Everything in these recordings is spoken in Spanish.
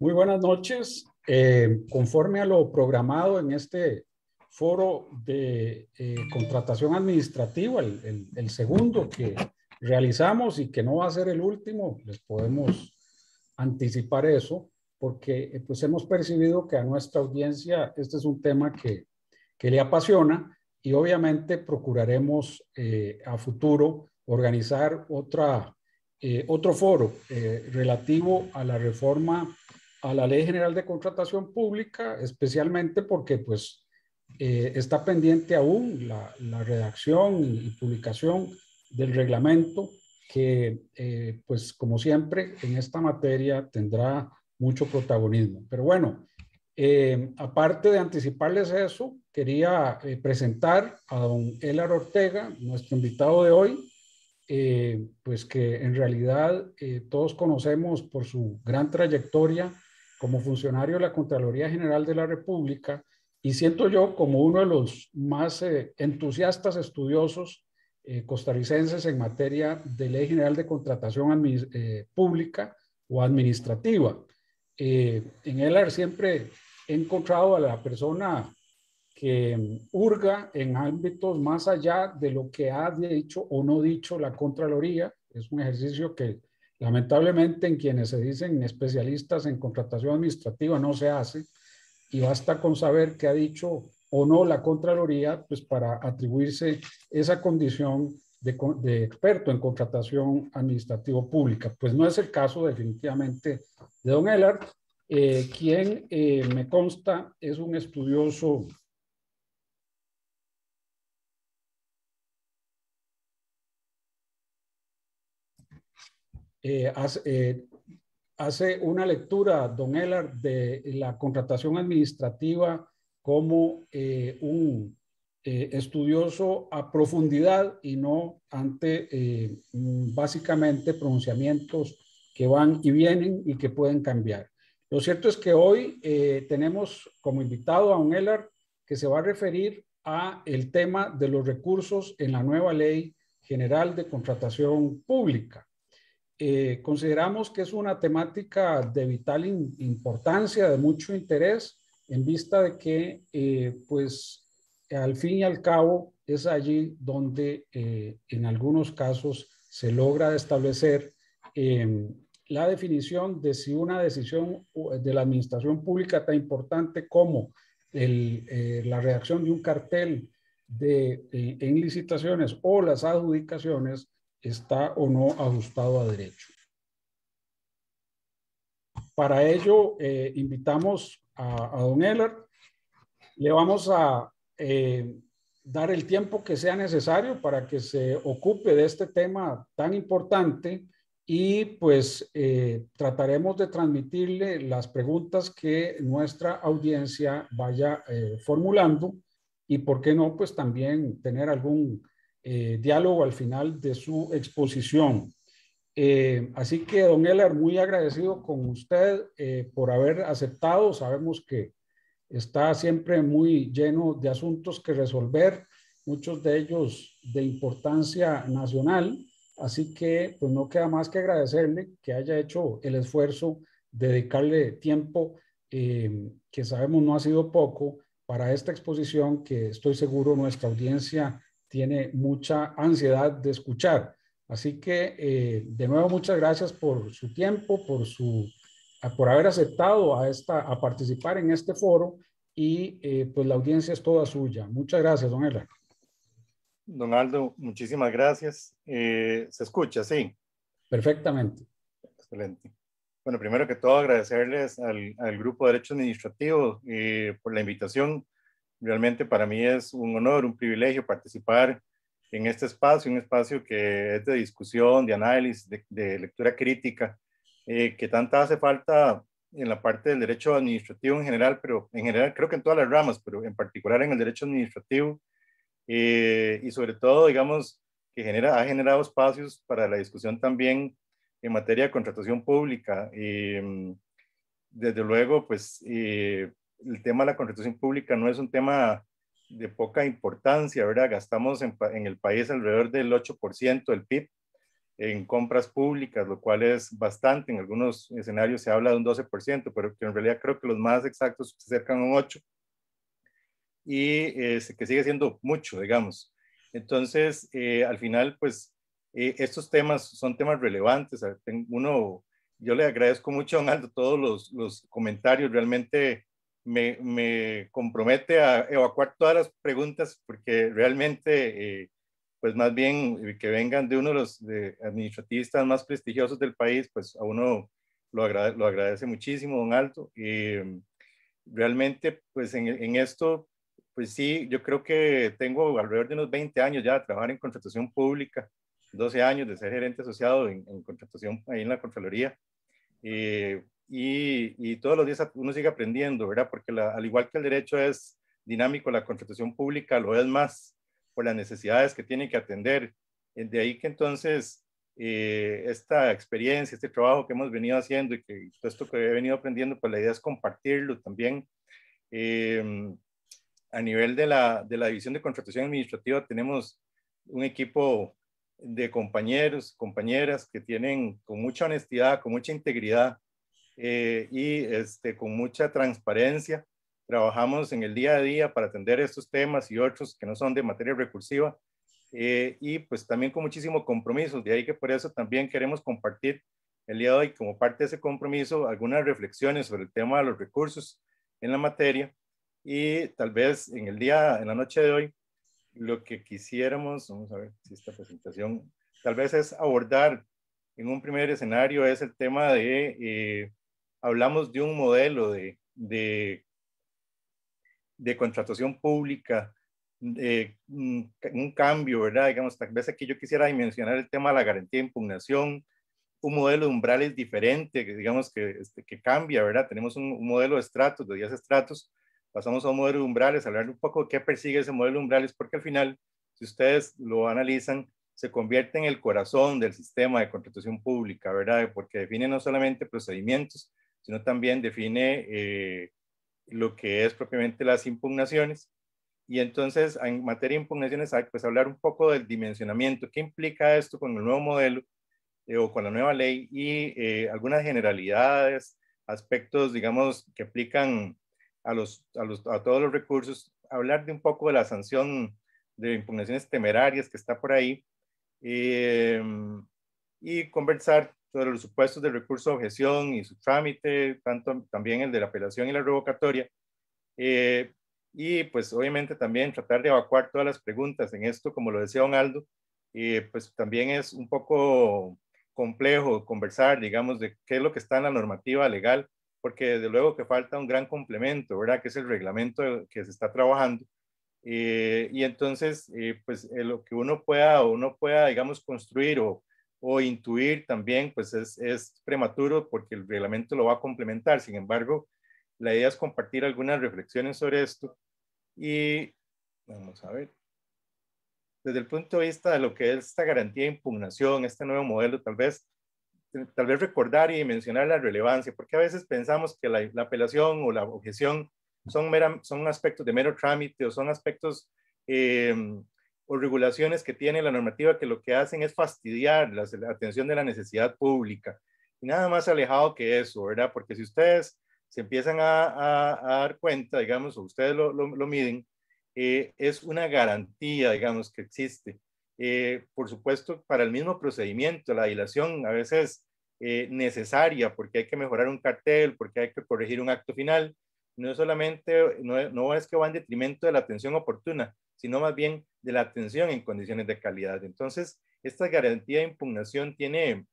Muy buenas noches. Eh, conforme a lo programado en este foro de eh, contratación administrativa, el, segundo que realizamos y que no va a ser el último, les podemos anticipar eso, porque eh, pues hemos percibido que a nuestra audiencia este es un tema que, que le apasiona y obviamente procuraremos a futuro organizar otra, otro foro relativo a la reforma a la Ley General de Contratación Pública, especialmente porque pues eh, está pendiente aún la, redacción y publicación del reglamento que eh, pues como siempre en esta materia tendrá mucho protagonismo. Pero bueno, eh, aparte de anticiparles eso, quería presentar a don Elar Ortega, nuestro invitado de hoy, pues que en realidad todos conocemos por su gran trayectoria como funcionario de la Contraloría General de la República y siento yo como uno de los más eh, entusiastas estudiosos eh, costarricenses en materia de ley general de contratación eh, pública o administrativa. en él siempre he encontrado a la persona que hurga en ámbitos más allá de lo que ha dicho o no dicho la Contraloría. Es un ejercicio que Lamentablemente en quienes se dicen especialistas en contratación administrativa no se hace y basta con saber qué ha dicho o no la Contraloría pues para atribuirse esa condición de, experto en contratación administrativo pública. Pues no es el caso definitivamente de don Ellard, eh, quien eh, me consta es un estudioso Eh, eh, hace, una lectura, don Elar, de la contratación administrativa como eh, un estudioso a profundidad y no ante básicamente pronunciamientos que van y vienen y que pueden cambiar. Lo cierto es que hoy tenemos como invitado a un Elar que se va a referir a el tema de los recursos en la nueva ley general de contratación pública. Eh, consideramos que es una temática de vital importancia, de mucho interés, en vista de que, eh, pues, al fin y al cabo, es allí donde eh, en algunos casos se logra establecer em, la definición de si una decisión de la administración pública tan importante como la reacción de un cartel de, en licitaciones o las adjudicaciones está o no ajustado a derecho. Para ello, eh, invitamos a, don Heller. Le vamos a eh, dar el tiempo que sea necesario para que se ocupe de este tema tan importante y pues eh, trataremos de transmitirle las preguntas que nuestra audiencia vaya formulando y por qué no, pues también tener algún eh, diálogo al final de su exposición. Eh, así que, don Heller, muy agradecido con usted eh, por haber aceptado. Sabemos que está siempre muy lleno de asuntos que resolver, muchos de ellos de importancia nacional. Así que, pues no queda más que agradecerle que haya hecho el esfuerzo de dedicarle tiempo, que sabemos no ha sido poco, para esta exposición que estoy seguro nuestra audiencia tiene mucha ansiedad de escuchar. Así que, eh, de nuevo, muchas gracias por su tiempo, por, su, por haber aceptado a, esta, a participar en este foro y eh, pues la audiencia es toda suya. Muchas gracias, don Elena. Don Aldo, muchísimas gracias. Eh, ¿Se escucha? Sí. Perfectamente. Excelente. Bueno, primero que todo agradecerles al, al Grupo de Derecho Administrativo por la invitación Realmente para mí es un honor, un privilegio participar en este espacio, un espacio que es de discusión, de análisis, de, lectura crítica, eh, que tanta hace falta en la parte del derecho administrativo en general, pero en general creo que en todas las ramas, pero en particular en el derecho administrativo eh, y sobre todo, digamos, que genera, ha generado espacios para la discusión también en materia de contratación pública. Eh, desde luego, pues eh, el tema de la contratación pública no es un tema de poca importancia, ¿verdad? Gastamos en, el país alrededor del 8% del PIB en compras públicas, lo cual es bastante. En algunos escenarios se habla de un 12%, pero que en realidad creo que los más exactos se acercan a un 8%. Y este, que sigue siendo mucho, digamos. Entonces, eh, al final, pues, eh, estos temas son temas relevantes. Uno, yo le agradezco mucho a todos los, los comentarios. Realmente me, compromete a evacuar todas las preguntas porque realmente, eh, pues más bien que vengan de uno de los de administrativistas más prestigiosos del país, pues a uno lo, lo agradece muchísimo, don Alto. y em, realmente, pues en, en esto pues sí, yo creo que tengo alrededor de unos 20 años ya de trabajar en contratación pública, 12 años de ser gerente asociado en, contratación ahí en la Contraloría. Eh, y, y, todos los días uno sigue aprendiendo, ¿verdad? Porque al igual que el derecho es dinámico, la contratación pública lo es más por las necesidades que tiene que atender. Eh, de ahí que entonces eh, esta experiencia, este trabajo que hemos venido haciendo y que todo esto que he venido aprendiendo, pues la idea es compartirlo también. Eh, a nivel de la, de la División de Contratación Administrativa tenemos un equipo de compañeros, compañeras que tienen con mucha honestidad, con mucha integridad, eh, y este, con mucha transparencia. Trabajamos en el día a día para atender estos temas y otros que no son de materia recursiva eh, y pues también con muchísimo compromiso. De ahí que por eso también queremos compartir el día de hoy como parte de ese compromiso algunas reflexiones sobre el tema de los recursos en la materia y tal vez en el día, en la noche de hoy, lo que quisiéramos, vamos a ver si esta presentación, tal vez es abordar en un primer escenario es el tema de eh, hablamos de un modelo de, de, contratación pública, de, un, cambio, ¿verdad? Digamos, tal vez aquí yo quisiera dimensionar el tema de la garantía de impugnación, un modelo de umbrales diferente, digamos que, este, que cambia, ¿verdad? Tenemos un, un modelo de estratos, de 10 estratos, pasamos a un modelo de umbrales, hablar un poco de qué persigue ese modelo de umbrales, porque al final, si ustedes lo analizan, se convierte en el corazón del sistema de contratación pública, ¿verdad? Porque define no solamente procedimientos, sino también define eh, lo que es propiamente las impugnaciones. Y entonces, en materia de impugnaciones, pues hablar un poco del dimensionamiento, qué implica esto con el nuevo modelo eh, o con la nueva ley y eh, algunas generalidades, aspectos, digamos, que aplican a, los, a, a todos los recursos. Hablar de un poco de la sanción de impugnaciones temerarias que está por ahí y conversar sobre los supuestos del recurso de objeción y su trámite, tanto también el de la apelación y la revocatoria. Eh, y pues obviamente también tratar de evacuar todas las preguntas en esto, como lo decía don Aldo, pues también es un poco complejo conversar, digamos, de qué es lo que está en la normativa legal, porque desde luego que falta un gran complemento, ¿verdad? Que es el reglamento que se está trabajando. Eh, y entonces, eh, pues lo que uno pueda, uno pueda, digamos, construir o o intuir también, pues es, es prematuro porque el reglamento lo va a complementar. Sin embargo, la idea es compartir algunas reflexiones sobre esto y vamos a ver. Desde el punto de vista de lo que es esta garantía de impugnación, este nuevo modelo, tal vez, tal vez recordar y mencionar la relevancia, porque a veces pensamos que la, apelación o la objeción son, son aspectos de mero trámite o son aspectos eh, o regulaciones que tiene la normativa que lo que hacen es fastidiar la, atención de la necesidad pública. Y nada más alejado que eso, ¿verdad? Porque si ustedes se empiezan a, dar cuenta, digamos, o ustedes lo, miden, eh, es una garantía, digamos, que existe. Eh, por supuesto, para el mismo procedimiento, la dilación a veces eh, necesaria, porque hay que mejorar un cartel, porque hay que corregir un acto final, no solamente, no es que va en detrimento de la atención oportuna, sino más bien de la atención en condiciones de calidad. Entonces, esta garantía de impugnación tiene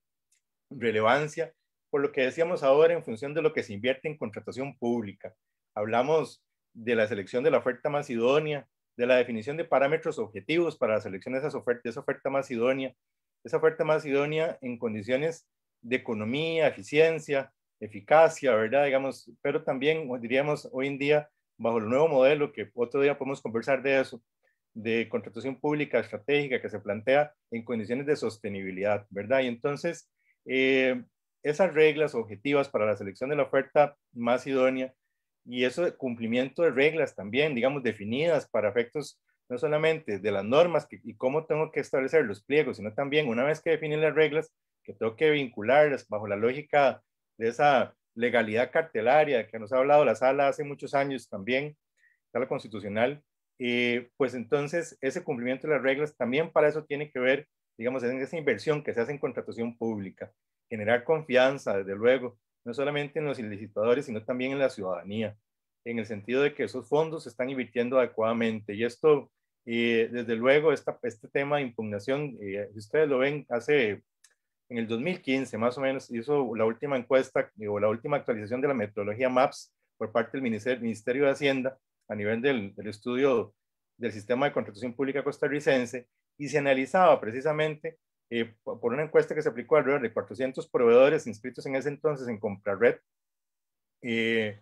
relevancia por lo que decíamos ahora en función de lo que se invierte en contratación pública. Hablamos de la selección de la oferta más idónea, de la definición de parámetros objetivos para la selección de, esas de esa oferta más idónea, esa oferta más idónea en condiciones de economía, eficiencia, eficacia, ¿verdad? Digamos, pero también diríamos hoy en día, bajo el nuevo modelo, que otro día podemos conversar de eso, de contratación pública estratégica que se plantea en condiciones de sostenibilidad, ¿verdad? Y entonces, eh, esas reglas objetivas para la selección de la oferta más idónea y eso de cumplimiento de reglas también, digamos, definidas para efectos no solamente de las normas y cómo tengo que establecer los pliegos, sino también una vez que definen las reglas, que tengo que vincularlas bajo la lógica de esa legalidad cartelaria que nos ha hablado la sala hace muchos años también, sala constitucional, eh, pues entonces ese cumplimiento de las reglas también para eso tiene que ver, digamos, en esa inversión que se hace en contratación pública, generar confianza, desde luego, no solamente en los licitadores, sino también en la ciudadanía, en el sentido de que esos fondos se están invirtiendo adecuadamente. Y esto, eh, desde luego, este tema de impugnación, eh, ustedes lo ven, hace en el 2015 más o menos hizo la última encuesta o la última actualización de la metodología MAPS por parte del Ministerio de Hacienda a nivel del, estudio del sistema de contratación pública costarricense y se analizaba precisamente eh, por una encuesta que se aplicó alrededor de 400 proveedores inscritos en ese entonces en Comprarred. Eh,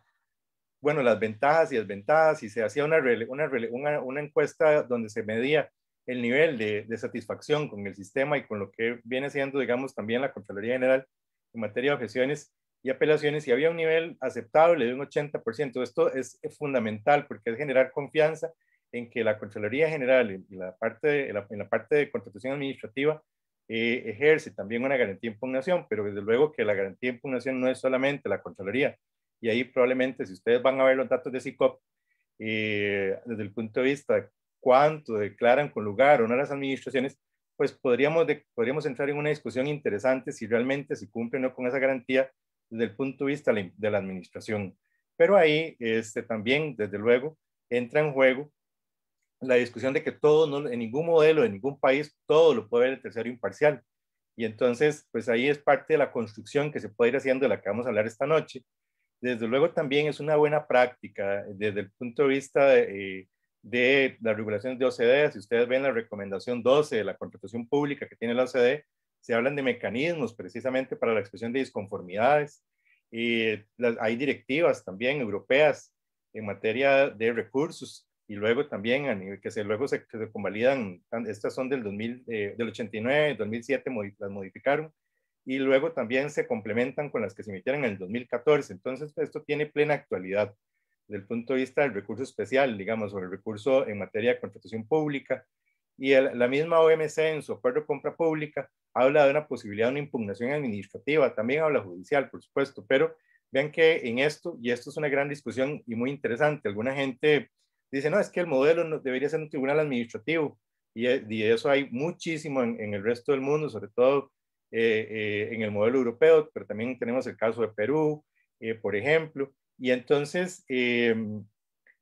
bueno, las ventajas y desventajas, y se hacía una, una, una, encuesta donde se medía el nivel de, de, satisfacción con el sistema y con lo que viene siendo, digamos, también la Contraloría General en materia de objeciones, y apelaciones, si había un nivel aceptable de un 80%, esto es fundamental porque es generar confianza en que la Contraloría General y la parte de, en la parte de contratación administrativa eh, ejerce también una garantía de impugnación, pero desde luego que la garantía de impugnación no es solamente la Contraloría. Y ahí probablemente, si ustedes van a ver los datos de CICOP, eh, desde el punto de vista cuánto declaran con lugar o no las administraciones, pues podríamos, podríamos entrar en una discusión interesante si realmente se cumple o no con esa garantía desde el punto de vista de la administración. Pero ahí este, también, desde luego, entra en juego la discusión de que todo, en ningún modelo, en ningún país, todo lo puede ver el tercero imparcial. Y entonces, pues ahí es parte de la construcción que se puede ir haciendo, de la que vamos a hablar esta noche. Desde luego también es una buena práctica desde el punto de vista de, eh, de las regulaciones de OCDE. Si ustedes ven la recomendación 12 de la contratación pública que tiene la OCDE, se hablan de mecanismos precisamente para la expresión de disconformidades. Y hay directivas también europeas en materia de recursos y luego también que se, luego se, convalidan, estas son del, 2000, eh, del 89, 2007 las modificaron y luego también se complementan con las que se emitieron en el 2014. Entonces esto tiene plena actualidad desde el punto de vista del recurso especial, digamos, o el recurso en materia de contratación pública, y la misma OMC en su acuerdo de compra pública habla de una posibilidad de una impugnación administrativa, también habla judicial, por supuesto, pero vean que en esto, y esto es una gran discusión y muy interesante, alguna gente dice, no, es que el modelo debería ser un tribunal administrativo, y, de eh, eso hay muchísimo en, el resto del mundo, sobre todo eh, eh, en el modelo europeo, pero también tenemos el caso de Perú, por ejemplo, y entonces em,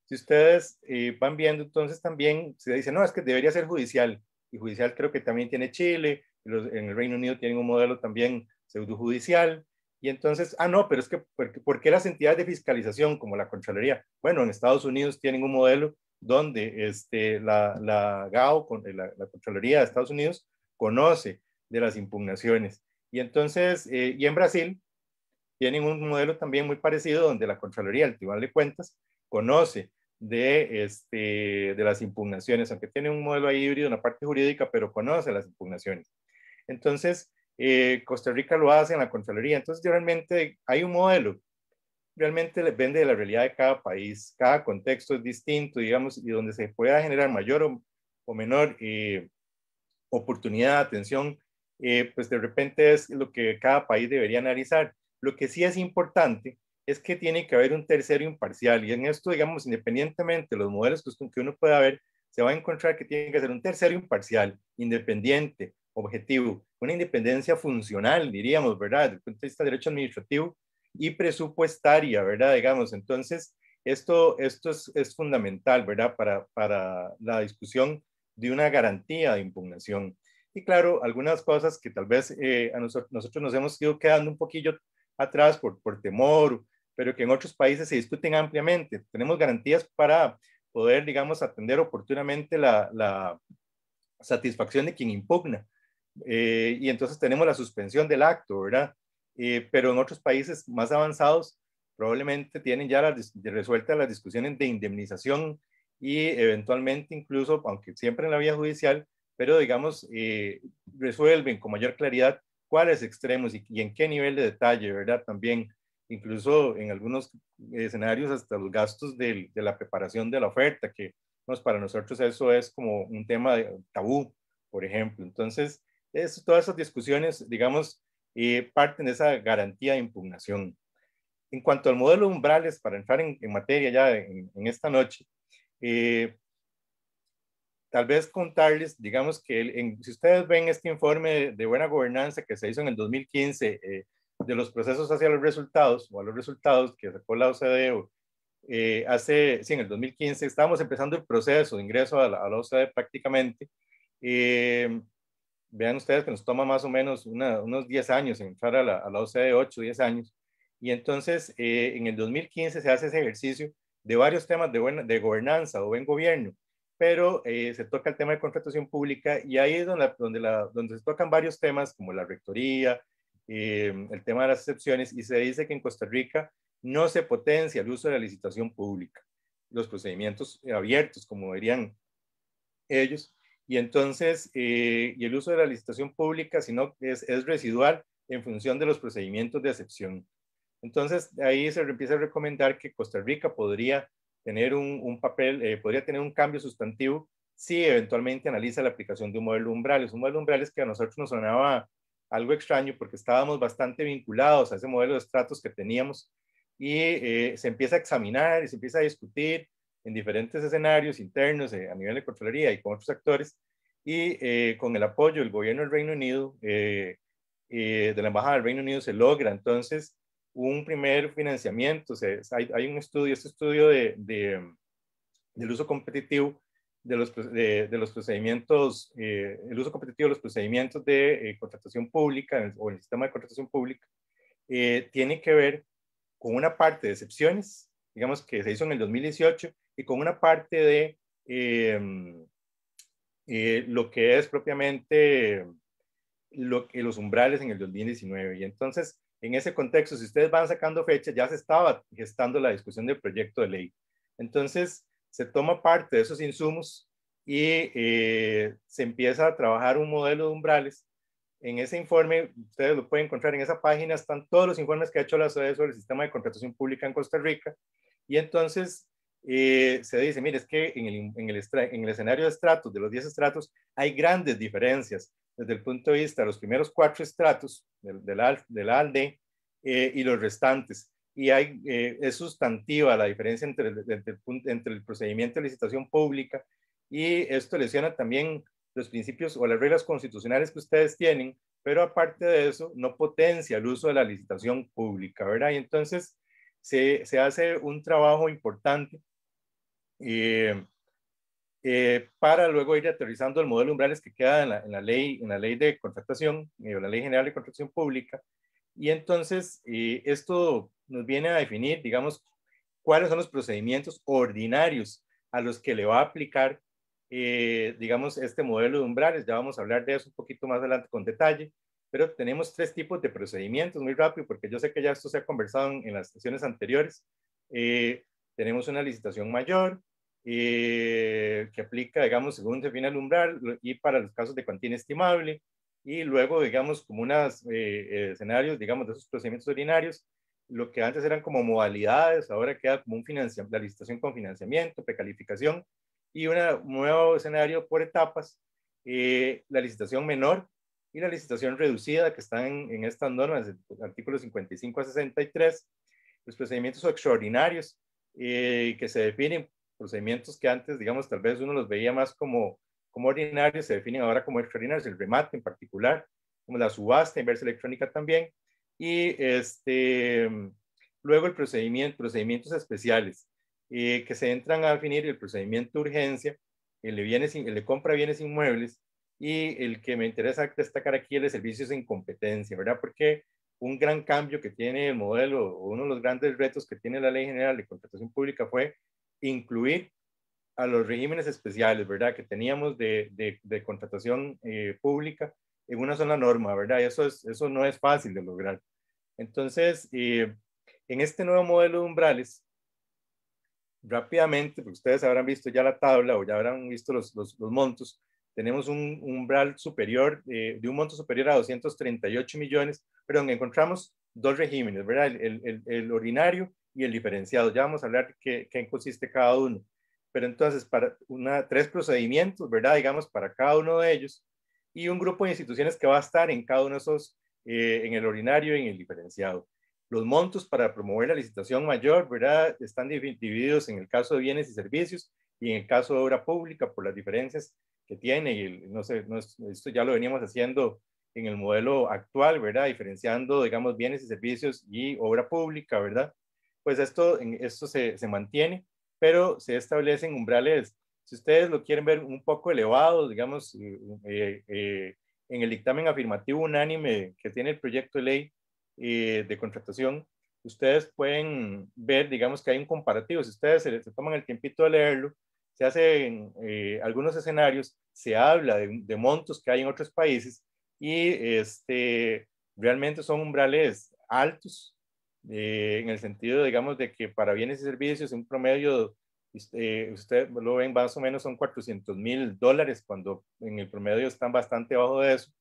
si ustedes eh, van viendo, entonces también se dice, no, es que debería ser judicial. Y judicial creo que también tiene Chile, en el Reino Unido tienen un modelo también pseudojudicial. Y entonces, ah, no, pero es que, ¿por qué, las entidades de fiscalización como la Contraloría? Bueno, en Estados Unidos tienen un modelo donde este, la, la GAO, eh, la, la Contraloría de Estados Unidos, conoce de las impugnaciones. Y entonces, eh, y en Brasil tienen un modelo también muy parecido donde la Contraloría, el Tribunal de Cuentas, conoce de, este, de las impugnaciones, aunque tiene un modelo ahí híbrido, una parte jurídica, pero conoce las impugnaciones. Entonces, eh, Costa Rica lo hace en la Contraloría. Entonces, realmente hay un modelo. Realmente depende de la realidad de cada país. Cada contexto es distinto, digamos, y donde se pueda generar mayor o, menor eh, oportunidad de atención, eh, pues de repente es lo que cada país debería analizar. Lo que sí es importante es que tiene que haber un tercero imparcial. Y en esto, digamos, independientemente los modelos que uno pueda ver, se va a encontrar que tiene que ser un tercero imparcial, independiente, objetivo, una independencia funcional, diríamos, ¿verdad? Desde el punto de vista derecho administrativo y presupuestaria, ¿verdad? Digamos, entonces, esto, esto es, fundamental, ¿verdad? Para, la discusión de una garantía de impugnación. Y claro, algunas cosas que tal vez eh, a nosotros, nos hemos ido quedando un poquillo atrás por, por temor pero que en otros países se discuten ampliamente. Tenemos garantías para poder, digamos, atender oportunamente la, la satisfacción de quien impugna. Eh, y entonces tenemos la suspensión del acto, ¿verdad? Eh, pero en otros países más avanzados probablemente tienen ya resueltas las discusiones de indemnización y eventualmente incluso, aunque siempre en la vía judicial, pero digamos, eh, resuelven con mayor claridad cuáles extremos y, y, en qué nivel de detalle, ¿verdad? También incluso en algunos escenarios hasta los gastos de, la preparación de la oferta, que es pues, para nosotros eso es como un tema de tabú, por ejemplo. Entonces, todas esas discusiones, digamos, eh, parten de esa garantía de impugnación. En cuanto al modelo umbrales, para entrar en, materia ya en, esta noche, eh, tal vez contarles, digamos que si ustedes ven este informe de, buena gobernanza que se hizo en el 2015, de los procesos hacia los resultados o a los resultados que sacó la OCDE eh, hace, sí, en el 2015, estábamos empezando el proceso de ingreso a la, OCDE prácticamente. Eh, vean ustedes que nos toma más o menos unos 10 años entrar a la, a la OCDE, 8, 10 años. Y entonces, eh, en el 2015 se hace ese ejercicio de varios temas de, gobernanza o buen gobierno, pero se toca el tema de contratación pública y ahí es donde, donde se tocan varios temas como la rectoría, eh, el tema de las excepciones y se dice que en Costa Rica no se potencia el uso de la licitación pública, los procedimientos abiertos, como dirían ellos, y entonces, eh, y el uso de la licitación pública, sino que es, residual en función de los procedimientos de excepción. Entonces, ahí se empieza a recomendar que Costa Rica podría tener un, papel, eh, podría tener un cambio sustantivo si eventualmente analiza la aplicación de un modelo umbral es Un modelo umbral umbrales que a nosotros nos sonaba algo extraño porque estábamos bastante vinculados a ese modelo de estratos que teníamos y eh, se empieza a examinar y se empieza a discutir en diferentes escenarios internos eh, a nivel de Contraloría y con otros actores y eh, con el apoyo del gobierno del Reino Unido, de la Embajada del Reino Unido se logra entonces un primer financiamiento, o hay, un estudio, este estudio de, del uso competitivo de los, de, los procedimientos, eh, el uso competitivo de los procedimientos de eh, contratación pública o el sistema de contratación pública, eh, tiene que ver con una parte de excepciones, digamos que se hizo en el 2018, y con una parte de em, lo que es propiamente lo, que los umbrales en el 2019. Y entonces, en ese contexto, si ustedes van sacando fechas, ya se estaba gestando la discusión del proyecto de ley. Entonces, se toma parte de esos insumos y eh, se empieza a trabajar un modelo de umbrales. En ese informe, ustedes lo pueden encontrar en esa página, están todos los informes que ha hecho la SOE sobre el sistema de contratación pública en Costa Rica. Y entonces eh, se dice, mire, es que en el, en, el, escenario de estratos, de los 10 estratos, hay grandes diferencias desde el punto de vista de los primeros cuatro estratos del, la ALDE eh, y los restantes. Y hay, es sustantiva la diferencia entre entre el procedimiento de licitación pública y esto lesiona también los principios o las reglas constitucionales que ustedes tienen, pero aparte de eso, no potencia el uso de la licitación pública, ¿verdad? Y entonces se, hace un trabajo importante eh, eh, para luego ir aterrizando el modelo umbrales que queda en la, en la ley, en la ley de contratación, eh, la ley general de contratación pública. Y entonces eh, esto nos viene a definir, digamos, cuáles son los procedimientos ordinarios a los que le va a aplicar eh, digamos, este modelo de umbrales. Ya vamos a hablar de eso un poquito más adelante con detalle. Pero tenemos tres tipos de procedimientos, muy rápido, porque yo sé que ya esto se ha conversado en, las sesiones anteriores. Eh, tenemos una licitación mayor eh, que aplica, digamos, según se define el umbral y para los casos de cuantía estimable Y luego, digamos, como unos escenarios, digamos, de esos procedimientos ordinarios, lo que antes eran como modalidades, ahora queda como un financiamiento, la licitación con financiamiento, precalificación y un nuevo escenario por etapas, eh, la licitación menor y la licitación reducida que están en, en estas normas, artículos 55 a 63, los procedimientos extraordinarios eh, que se definen, procedimientos que antes, digamos, tal vez uno los veía más como, como ordinarios, se definen ahora como extraordinarios, el remate en particular, como la subasta inversa electrónica también, y este, luego el procedimiento, procedimientos especiales, eh, que se entran a definir el procedimiento de urgencia, el de, viene, el compra bienes inmuebles y el que me interesa destacar aquí es el de servicios en competencia, ¿verdad? Porque un gran cambio que tiene el modelo, uno de los grandes retos que tiene la Ley General de Contratación Pública fue incluir a los regímenes especiales, ¿verdad? Que teníamos de, contratación eh, pública en una sola norma, ¿verdad? Y eso, es, eso no es fácil de lograr. Entonces, eh, en este nuevo modelo de umbrales, rápidamente, porque ustedes habrán visto ya la tabla o ya habrán visto los, montos, tenemos un, umbral superior, eh, de un monto superior a 238 millones, pero encontramos dos regímenes, ¿verdad? El, ordinario y el diferenciado. Ya vamos a hablar qué, qué consiste cada uno. Pero entonces, para una, tres procedimientos, ¿verdad? Digamos, para cada uno de ellos y un grupo de instituciones que va a estar en cada uno de esos, eh, en el ordinario y en el diferenciado. Los montos para promover la licitación mayor, ¿verdad? Están divididos en el caso de bienes y servicios y en el caso de obra pública por las diferencias que tiene. Y no esto ya lo veníamos haciendo en el modelo actual, ¿verdad? Diferenciando, digamos, bienes y servicios y obra pública, ¿verdad? Pues esto, esto se, mantiene, pero se establecen umbrales. Si ustedes lo quieren ver un poco elevado, digamos, eh, eh, eh, en el dictamen afirmativo unánime que tiene el proyecto de ley, eh, de contratación, ustedes pueden ver, digamos que hay un comparativo, si ustedes se, toman el tiempito de leerlo, se hacen eh, algunos escenarios, se habla de, montos que hay en otros países y este, realmente son umbrales altos eh, en el sentido, digamos, de que para bienes y servicios en promedio, eh, ustedes lo ven más o menos son 400 mil dólares, cuando en el promedio están bastante bajo de eso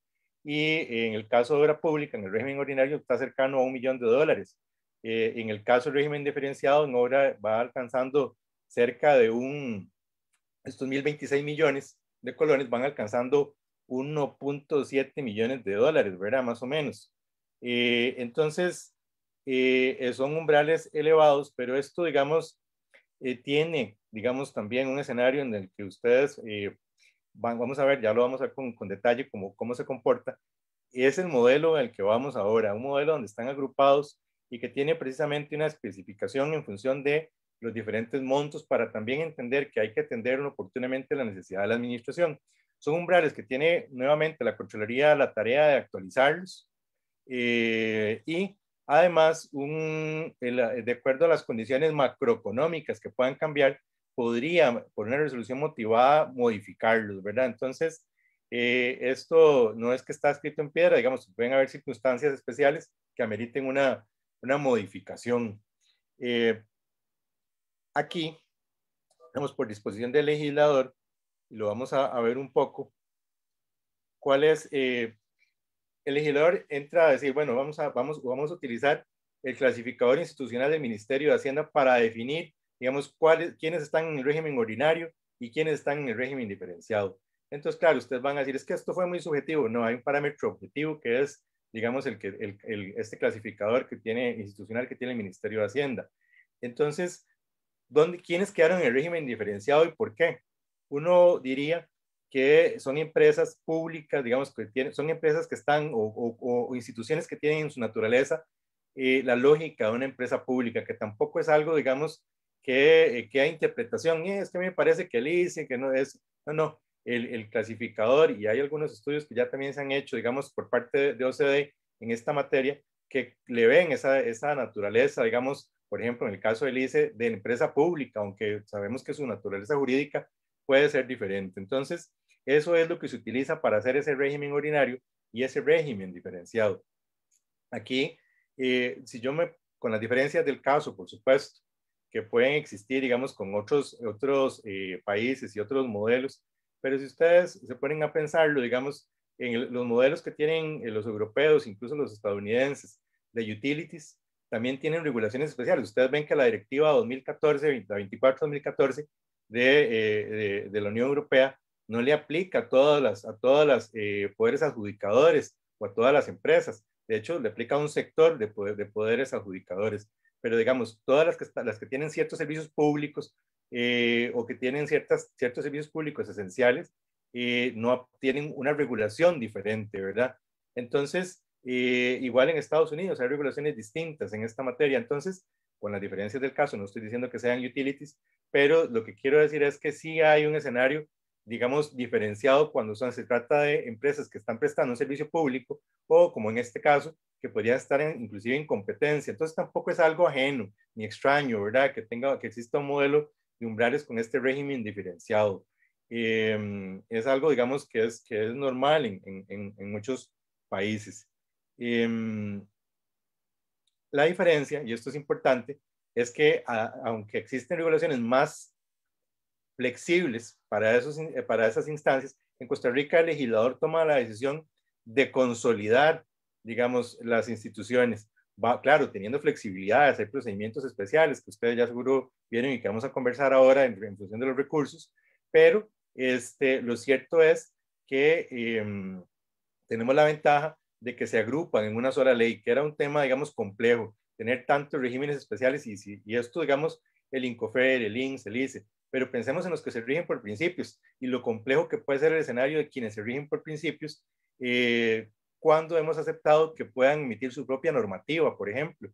y en el caso de obra pública, en el régimen ordinario, está cercano a un millón de dólares. Eh, en el caso del régimen diferenciado, en obra va alcanzando cerca de un, estos 1.026 millones de colones van alcanzando 1.7 millones de dólares, ¿verdad? Más o menos. Eh, entonces, eh, son umbrales elevados, pero esto, digamos, tiene, digamos, también un escenario en el que ustedes vamos a ver, ya lo vamos a ver con, con detalle cómo, cómo se comporta, es el modelo en el que vamos ahora, un modelo donde están agrupados y que tiene precisamente una especificación en función de los diferentes montos para también entender que hay que atender oportunamente la necesidad de la administración. Son umbrales que tiene nuevamente la Contraloría la tarea de actualizarlos eh, y además un, de acuerdo a las condiciones macroeconómicas que puedan cambiar, podría, por una resolución motivada, modificarlos, ¿verdad? Entonces, eh, esto no es que está escrito en piedra, digamos, pueden haber circunstancias especiales que ameriten una, una modificación. Eh, aquí, vamos por disposición del legislador, y lo vamos a, ver un poco, cuál es, eh, el legislador entra a decir, bueno, vamos a, vamos, vamos a utilizar el clasificador institucional del Ministerio de Hacienda para definir digamos, cuáles, quiénes están en el régimen ordinario y quiénes están en el régimen diferenciado. Entonces, claro, ustedes van a decir, es que esto fue muy subjetivo. No, hay un parámetro objetivo que es, digamos, el que, el, este clasificador que tiene, institucional que tiene el Ministerio de Hacienda. Entonces, ¿dónde, ¿quiénes quedaron en el régimen diferenciado y por qué? Uno diría que son empresas públicas, digamos, que tienen, son empresas que están o, o, instituciones que tienen en su naturaleza eh, la lógica de una empresa pública, que tampoco es algo, digamos, que, eh, hay interpretación, y eh, es que me parece que el ICE, que no es, no, no, el, el, clasificador, y hay algunos estudios que ya también se han hecho, digamos, por parte de, OCDE en esta materia, que le ven esa, esa naturaleza, digamos, por ejemplo, en el caso del ICE, de la empresa pública, aunque sabemos que su naturaleza jurídica puede ser diferente. Entonces, eso es lo que se utiliza para hacer ese régimen ordinario y ese régimen diferenciado. Aquí, eh, si yo me, con las diferencias del caso, por supuesto, que pueden existir, digamos, con otros, otros eh, países y otros modelos. Pero si ustedes se ponen a pensarlo, digamos, en los modelos que tienen eh, los europeos, incluso los estadounidenses, de utilities, también tienen regulaciones especiales. Ustedes ven que la directiva 2014, 24-2014 eh, de, de, la Unión Europea no le aplica a todas las, a todas poderes adjudicadores o a todas las empresas. De hecho, le aplica a un sector de poderes adjudicadores pero digamos, todas las que, las que tienen ciertos servicios públicos eh, o que tienen ciertas, ciertos servicios públicos esenciales, eh, no tienen una regulación diferente, ¿verdad? Entonces, eh, igual en Estados Unidos hay regulaciones distintas en esta materia, entonces, con las diferencias del caso, no estoy diciendo que sean utilities, pero lo que quiero decir es que sí hay un escenario digamos, diferenciado cuando se trata de empresas que están prestando un servicio público o, como en este caso, podría estar inclusive en competencia. Entonces tampoco es algo ajeno ni extraño, ¿verdad? Que, tenga, que exista un modelo de umbrales con este régimen diferenciado. Em, es algo, digamos, que es, que es normal en, en, muchos países. Em, la diferencia, y esto es importante, es que aunque existen regulaciones más flexibles para, esos, para esas instancias, en Costa Rica el legislador toma la decisión de consolidar digamos, las instituciones. Va, claro, teniendo flexibilidad hay procedimientos especiales que ustedes ya seguro vieron y que vamos a conversar ahora en, función de los recursos, pero este, lo cierto es que em, tenemos la ventaja de que se agrupan en una sola ley, que era un tema, digamos, complejo, tener tantos regímenes especiales y, esto, digamos, el INCOFER, el INS, el ICE, pero pensemos en los que se rigen por principios y lo complejo que puede ser el escenario de quienes se rigen por principios eh, cuando hemos aceptado que puedan emitir su propia normativa, por ejemplo.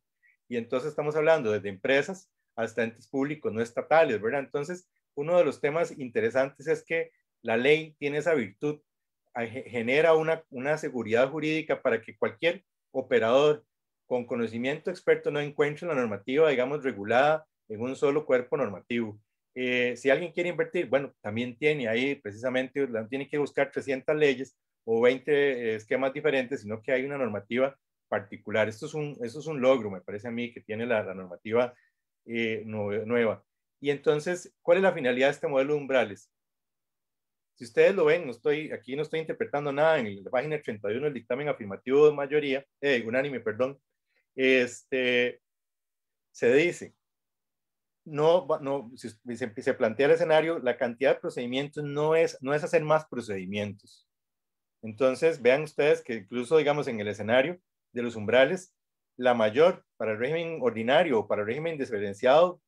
Y entonces estamos hablando desde empresas hasta entes públicos no estatales, ¿verdad? Entonces, uno de los temas interesantes es que la ley tiene esa virtud, genera una, seguridad jurídica para que cualquier operador con conocimiento experto no encuentre la normativa, digamos, regulada en un solo cuerpo normativo. Eh, si alguien quiere invertir, bueno, también tiene ahí precisamente, tiene que buscar 300 leyes o 20 esquemas diferentes, sino que hay una normativa particular. Esto es un, esto es un logro, me parece a mí, que tiene la, normativa eh, nueva. Y entonces, ¿cuál es la finalidad de este modelo de umbrales? Si ustedes lo ven, no estoy, aquí no estoy interpretando nada, en la página 31 del dictamen afirmativo de mayoría, eh, unánime, perdón, este, se dice, no, no si se, se, plantea el escenario, la cantidad de procedimientos no es, no es hacer más procedimientos, entonces, vean ustedes que incluso, digamos, en el escenario de los umbrales, la mayor para el régimen ordinario o para el régimen diferenciado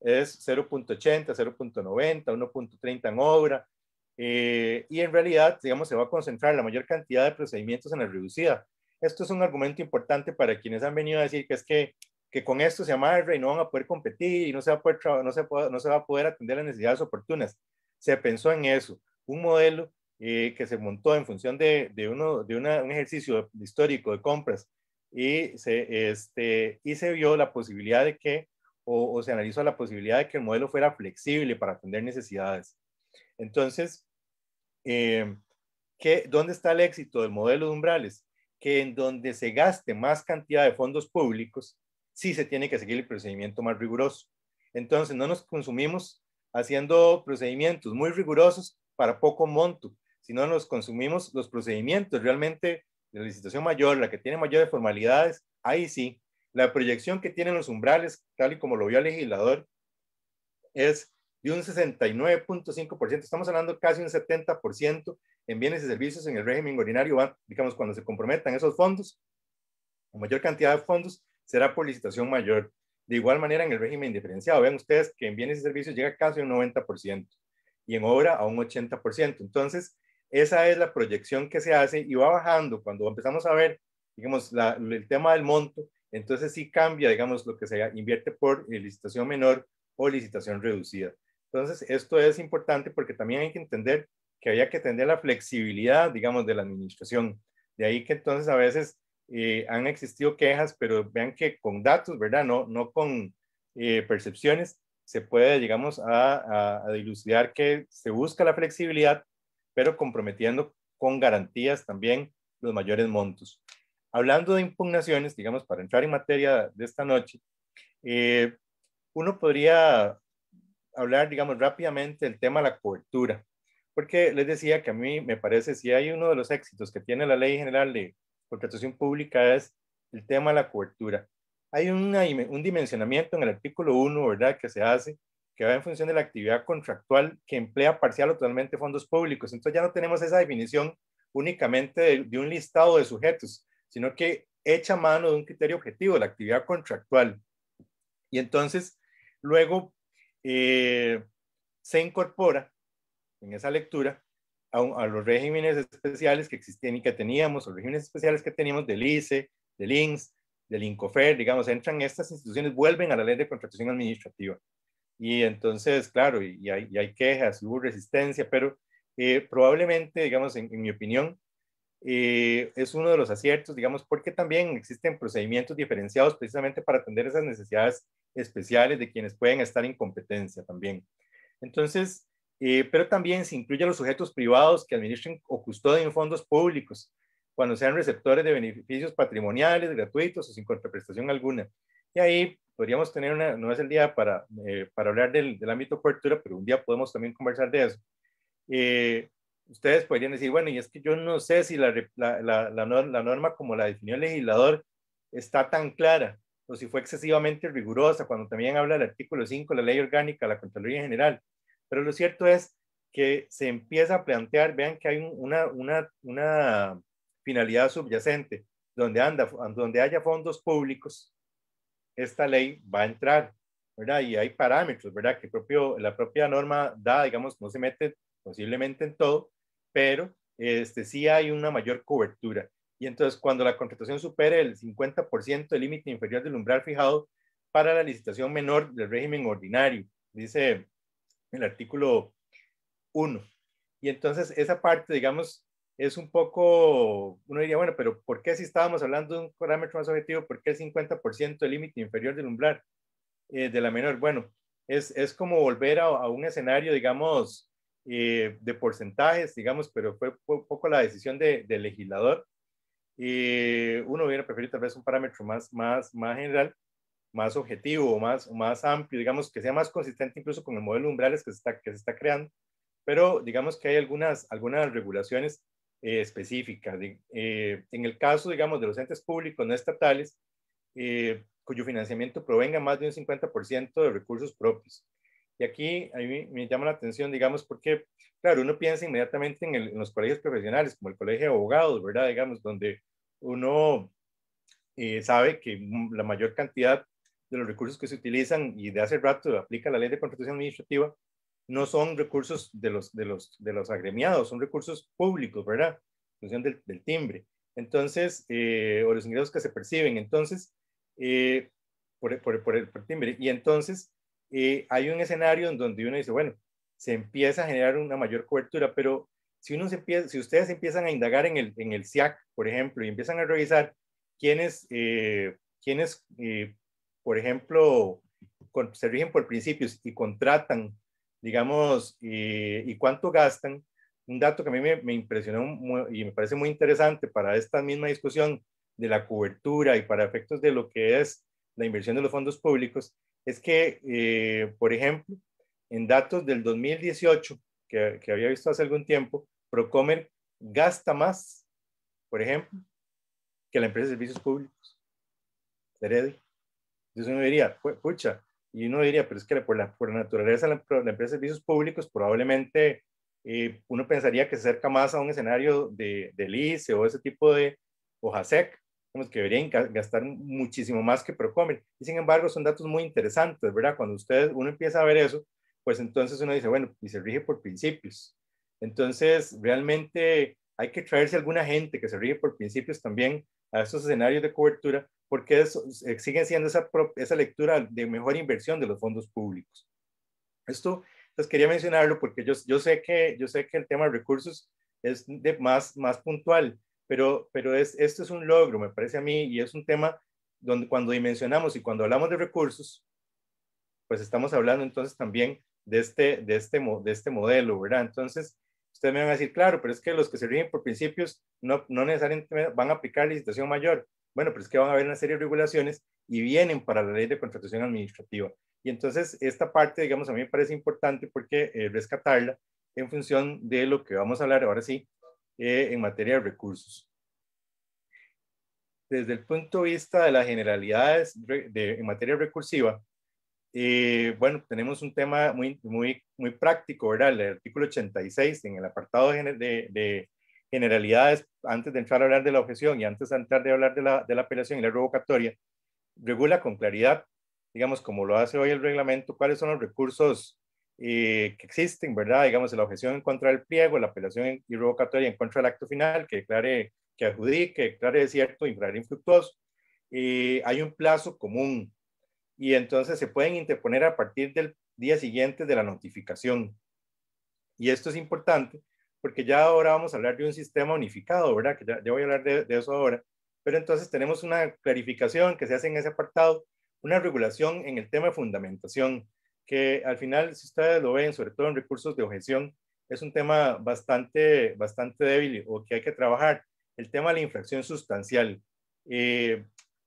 es 0.80, 0.90, 1.30 en obra. Eh, y en realidad, digamos, se va a concentrar la mayor cantidad de procedimientos en la reducida. Esto es un argumento importante para quienes han venido a decir que es que, que con esto se amarra y no van a poder competir y no se, va a poder, no, se no se va a poder atender las necesidades oportunas. Se pensó en eso, un modelo eh, que se montó en función de, de, uno, de un ejercicio histórico de compras y se, este, y se vio la posibilidad de que, o, se analizó la posibilidad de que el modelo fuera flexible para atender necesidades. Entonces, eh, ¿dónde está el éxito del modelo de umbrales? Que en donde se gaste más cantidad de fondos públicos, sí se tiene que seguir el procedimiento más riguroso. Entonces, no nos consumimos haciendo procedimientos muy rigurosos para poco monto, si no nos consumimos los procedimientos realmente la licitación mayor, la que tiene mayores formalidades, ahí sí, la proyección que tienen los umbrales, tal y como lo vio el legislador, es de un 69.5%, estamos hablando casi un 70% en bienes y servicios en el régimen ordinario, digamos, cuando se comprometan esos fondos, la mayor cantidad de fondos, será por licitación mayor. De igual manera en el régimen diferenciado, vean ustedes que en bienes y servicios llega casi un 90% y en obra a un 80%. Entonces, esa es la proyección que se hace y va bajando. Cuando empezamos a ver, digamos, el tema del monto, entonces sí cambia, digamos, lo que se invierte por licitación menor o licitación reducida. Entonces, esto es importante porque también hay que entender que había que tener la flexibilidad, digamos, de la administración. De ahí que entonces a veces eh, han existido quejas, pero vean que con datos, ¿verdad? No, no con eh, percepciones, se puede, digamos, a, dilucidar que se busca la flexibilidad, pero comprometiendo con garantías también los mayores montos. Hablando de impugnaciones, digamos, para entrar en materia de esta noche, eh, uno podría hablar, digamos, rápidamente del tema de la cobertura, porque les decía que a mí me parece, si hay uno de los éxitos que tiene la Ley General de Contratación Pública es el tema de la cobertura. Hay un dimensionamiento en el artículo 1, ¿verdad?, que se hace que va en función de la actividad contractual que emplea parcial o totalmente fondos públicos. Entonces ya no tenemos esa definición únicamente de, un listado de sujetos, sino que echa mano de un criterio objetivo, la actividad contractual. Y entonces luego eh, se incorpora en esa lectura a, a, los regímenes especiales que existían y que teníamos, los regímenes especiales que teníamos del ICE, del INSS, del INCOFER, digamos, entran estas instituciones, vuelven a la ley de contratación administrativa. Y entonces, claro, y, hay, hay, quejas, hubo resistencia, pero eh, probablemente, digamos, en, mi opinión, eh, es uno de los aciertos, digamos, porque también existen procedimientos diferenciados precisamente para atender esas necesidades especiales de quienes pueden estar en competencia también. Entonces, eh, pero también se incluye a los sujetos privados que administren o custodien fondos públicos cuando sean receptores de beneficios patrimoniales, gratuitos o sin contraprestación alguna. Y ahí podríamos tener una, no es el día para, eh, para hablar del, ámbito de cobertura, pero un día podemos también conversar de eso. Eh, ustedes podrían decir, bueno, y es que yo no sé si la, la, norma como la definió el legislador está tan clara o si fue excesivamente rigurosa cuando también habla del artículo 5, la ley orgánica, la Contraloría general. Pero lo cierto es que se empieza a plantear, vean que hay una, una, una finalidad subyacente, donde, anda, donde haya fondos públicos, esta ley va a entrar, ¿verdad? Y hay parámetros, ¿verdad? Que propio, la propia norma da, digamos, no se mete posiblemente en todo, pero este, sí hay una mayor cobertura. Y entonces, cuando la contratación supere el 50% del límite inferior del umbral fijado para la licitación menor del régimen ordinario, dice el artículo 1. Y entonces, esa parte, digamos, es un poco, uno diría, bueno, pero ¿por qué si estábamos hablando de un parámetro más objetivo, por qué el 50% del límite inferior del umbral eh, de la menor? Bueno, es, como volver a, un escenario, digamos, eh, de porcentajes, digamos, pero fue un poco la decisión del legislador. Eh, uno hubiera preferido tal vez un parámetro más, más, más general, más objetivo, más, más amplio, digamos, que sea más consistente incluso con el modelo de umbrales que se está, que se está creando. Pero digamos que hay algunas, algunas regulaciones eh, específica. Eh, en el caso, digamos, de los entes públicos no estatales, eh, cuyo financiamiento provenga más de un 50% de recursos propios. Y aquí a me llama la atención, digamos, porque, claro, uno piensa inmediatamente en, en los colegios profesionales, como el colegio de abogados, ¿verdad? Digamos, donde uno sabe que la mayor cantidad de los recursos que se utilizan y de hace rato aplica la ley de contratación administrativa, no son recursos de los, de los, de los agremiados, son recursos públicos, ¿verdad? En función del, timbre. Entonces, eh, o los ingresos que se perciben, entonces, eh, por, el, timbre. Y entonces, eh, hay un escenario en donde uno dice, bueno, se empieza a generar una mayor cobertura, pero si, uno se empieza, si ustedes empiezan a indagar en el, en el SIAC, por ejemplo, y empiezan a revisar quiénes, quiénes por ejemplo, se rigen por principios y contratan digamos, eh, y cuánto gastan. Un dato que a mí me, impresionó y me parece muy interesante para esta misma discusión de la cobertura y para efectos de lo que es la inversión de los fondos públicos, es que, eh, por ejemplo, en datos del 2018, que, había visto hace algún tiempo, Procomer gasta más, por ejemplo, que la empresa de servicios públicos, Seredi. Entonces uno diría, pucha, y uno diría, pero es que por la, por naturaleza de la empresa de servicios públicos probablemente eh, uno pensaría que se acerca más a un escenario de, del e o ese tipo de hoja sec, que deberían gastar muchísimo más que Procomer. Y sin embargo, son datos muy interesantes, ¿verdad? Cuando ustedes, uno empieza a ver eso, pues entonces uno dice, bueno, y se rige por principios. Entonces, realmente hay que traerse alguna gente que se rige por principios también a estos escenarios de cobertura porque siguen siendo esa, esa lectura de mejor inversión de los fondos públicos. Esto, les pues, quería mencionarlo porque yo, sé, que, yo sé que el tema de recursos es más, más puntual, pero, pero es, esto es un logro, me parece a mí, y es un tema donde cuando dimensionamos y cuando hablamos de recursos, pues estamos hablando entonces también de este, de este, de este modelo, ¿verdad? Entonces, ustedes me van a decir, claro, pero es que los que se rigen por principios no, no necesariamente van a aplicar licitación mayor. Bueno, pero es que van a haber una serie de regulaciones y vienen para la ley de contratación administrativa. Y entonces esta parte, digamos, a mí me parece importante porque eh, rescatarla en función de lo que vamos a hablar ahora sí eh, en materia de recursos. Desde el punto de vista de las generalidades en materia recursiva, eh, bueno, tenemos un tema muy, muy, muy práctico, ¿verdad? El artículo 86 en el apartado de generalidades, antes de entrar a hablar de la objeción y antes de entrar de hablar de la, de la apelación y la revocatoria, regula con claridad, digamos, como lo hace hoy el reglamento, cuáles son los recursos eh, que existen, ¿verdad? Digamos, la objeción en contra del pliego, la apelación y revocatoria en contra del acto final, que declare, que adjudique, que declare cierto infraer infructuoso. hay un plazo común y entonces se pueden interponer a partir del día siguiente de la notificación. Y esto es importante porque ya ahora vamos a hablar de un sistema unificado, ¿verdad? Que ya, voy a hablar de, eso ahora. Pero entonces tenemos una clarificación que se hace en ese apartado, una regulación en el tema de fundamentación, que al final, si ustedes lo ven, sobre todo en recursos de objeción, es un tema bastante, bastante débil o que hay que trabajar. El tema de la infracción sustancial. Eh,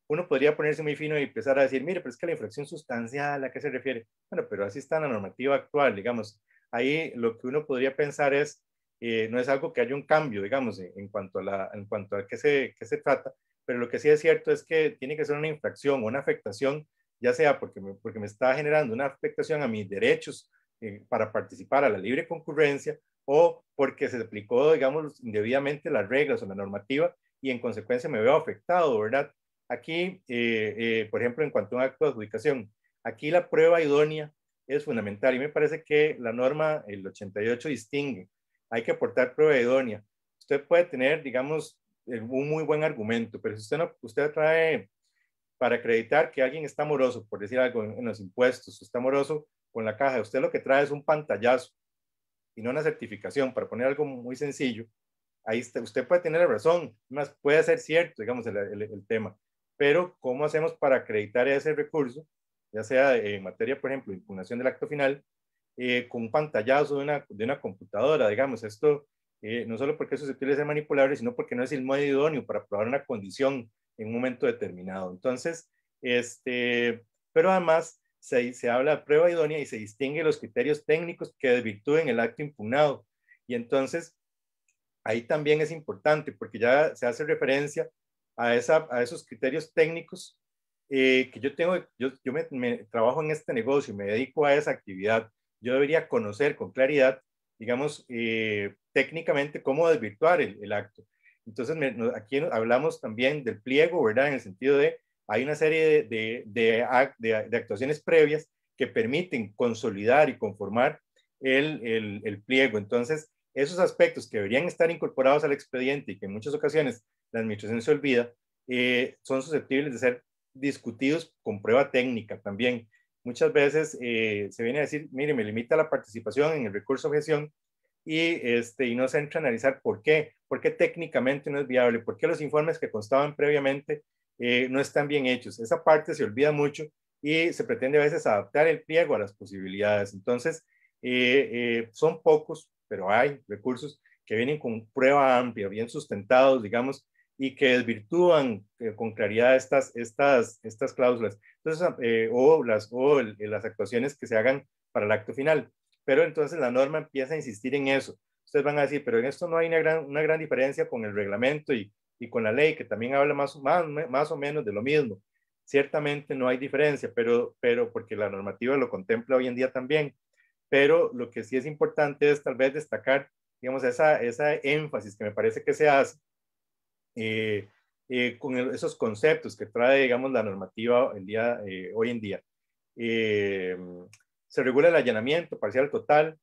uno podría ponerse muy fino y empezar a decir, mire, pero es que la infracción sustancial, ¿a qué se refiere? Bueno, pero así está la normativa actual, digamos. Ahí lo que uno podría pensar es, eh, no es algo que haya un cambio, digamos, en cuanto a, en cuanto a qué, se, qué se trata, pero lo que sí es cierto es que tiene que ser una infracción o una afectación, ya sea porque me, porque me está generando una afectación a mis derechos eh, para participar a la libre concurrencia o porque se aplicó, digamos, indebidamente las reglas o la normativa y en consecuencia me veo afectado, ¿verdad? Aquí, eh, por ejemplo, en cuanto a un acto de adjudicación, aquí la prueba idónea es fundamental y me parece que la norma, el 88, distingue hay que aportar prueba idónea. Usted puede tener, digamos, eh, un muy buen argumento, pero si usted, no, usted trae para acreditar que alguien está moroso, por decir algo, en, los impuestos, está moroso con la caja, usted lo que trae es un pantallazo y no una certificación, para poner algo muy sencillo, ahí está, usted puede tener razón, más puede ser cierto, digamos, el, tema, pero ¿cómo hacemos para acreditar ese recurso, ya sea en materia, por ejemplo, impugnación del acto final eh, con un pantallazo de una, de una computadora, digamos, esto eh, no solo porque es susceptible de ser manipulable, sino porque no es el modo idóneo para probar una condición en un momento determinado. Entonces, este, pero además se, se habla de prueba idónea y se distinguen los criterios técnicos que desvirtúen el acto impugnado. Y entonces, ahí también es importante porque ya se hace referencia a, esa, a esos criterios técnicos eh, que yo tengo, yo, yo me, me, trabajo en este negocio, y me dedico a esa actividad yo debería conocer con claridad, digamos, eh, técnicamente cómo desvirtuar el, acto. Entonces, aquí hablamos también del pliego, ¿verdad? En el sentido de, hay una serie de, de, actuaciones previas que permiten consolidar y conformar el, pliego. Entonces, esos aspectos que deberían estar incorporados al expediente y que en muchas ocasiones la administración se olvida, eh, son susceptibles de ser discutidos con prueba técnica también muchas veces eh, se viene a decir, mire, me limita la participación en el recurso de objeción y, este, y no se entra a analizar por qué, por qué técnicamente no es viable, por qué los informes que constaban previamente eh, no están bien hechos. Esa parte se olvida mucho y se pretende a veces adaptar el pliego a las posibilidades. Entonces, eh, son pocos, pero hay recursos que vienen con prueba amplia, bien sustentados, digamos, y que desvirtúan eh, con claridad estas, estas, estas cláusulas entonces, ah, eh, o, las, o eh, las actuaciones que se hagan para el acto final. Pero entonces la norma empieza a insistir en eso. Ustedes van a decir, pero en esto no hay una gran, una gran diferencia con el reglamento y, y con la ley, que también habla más, más, más o menos de lo mismo. Ciertamente no hay diferencia, pero, pero porque la normativa lo contempla hoy en día también. Pero lo que sí es importante es tal vez destacar, digamos, esa, esa énfasis que me parece que se hace eh, eh, con esos conceptos que trae, digamos, la normativa el día, eh, hoy en día. se regula el allanamiento parcial total,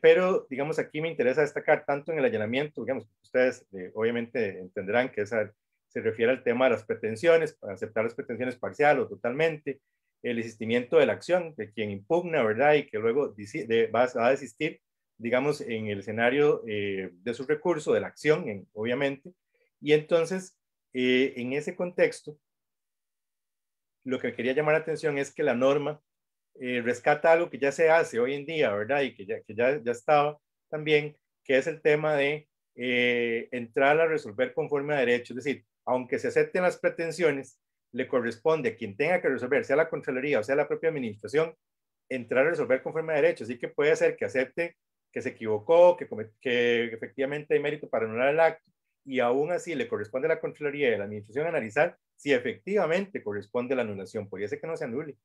pero, digamos, aquí me interesa destacar tanto en el allanamiento, digamos, ustedes obviamente entenderán que esa, se refiere al tema de las pretensiones, para aceptar las pretensiones parcial o totalmente, el existimiento de la acción de quien impugna, ¿verdad? Y que luego va, a desistir digamos, en el escenario de su recurso, de la acción, obviamente, y entonces, eh, en ese contexto, lo que quería llamar la atención es que la norma eh, rescata algo que ya se hace hoy en día, ¿verdad? Y que ya, que ya, ya estaba también, que es el tema de eh, entrar a resolver conforme a derecho. Es decir, aunque se acepten las pretensiones, le corresponde a quien tenga que resolver, sea la Contraloría o sea la propia administración, entrar a resolver conforme a derecho. Así que puede ser que acepte que se equivocó, que, que efectivamente hay mérito para anular el acto, y aún así le corresponde a la Contraloría y a la Administración analizar si efectivamente corresponde la anulación. Podría ser que no se anule.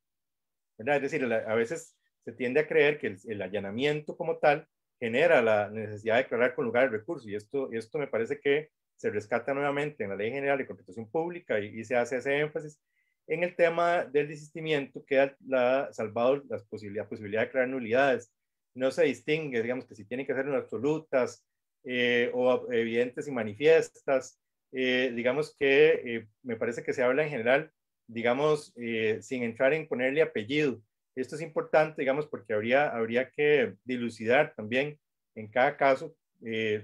¿verdad? Es decir, a veces se tiende a creer que el, allanamiento como tal genera la necesidad de declarar con lugar el recurso y esto, esto me parece que se rescata nuevamente en la Ley General de Contratación Pública y, se hace ese énfasis en el tema del desistimiento queda la, salvado la posibilidad, posibilidad de crear nulidades. No se distingue, digamos, que si tienen que ser absolutas eh, o evidentes y manifiestas. Eh, digamos que eh, me parece que se habla en general, digamos, sin entrar en ponerle apellido. Esto es importante, digamos, porque habría, habría que dilucidar también en cada caso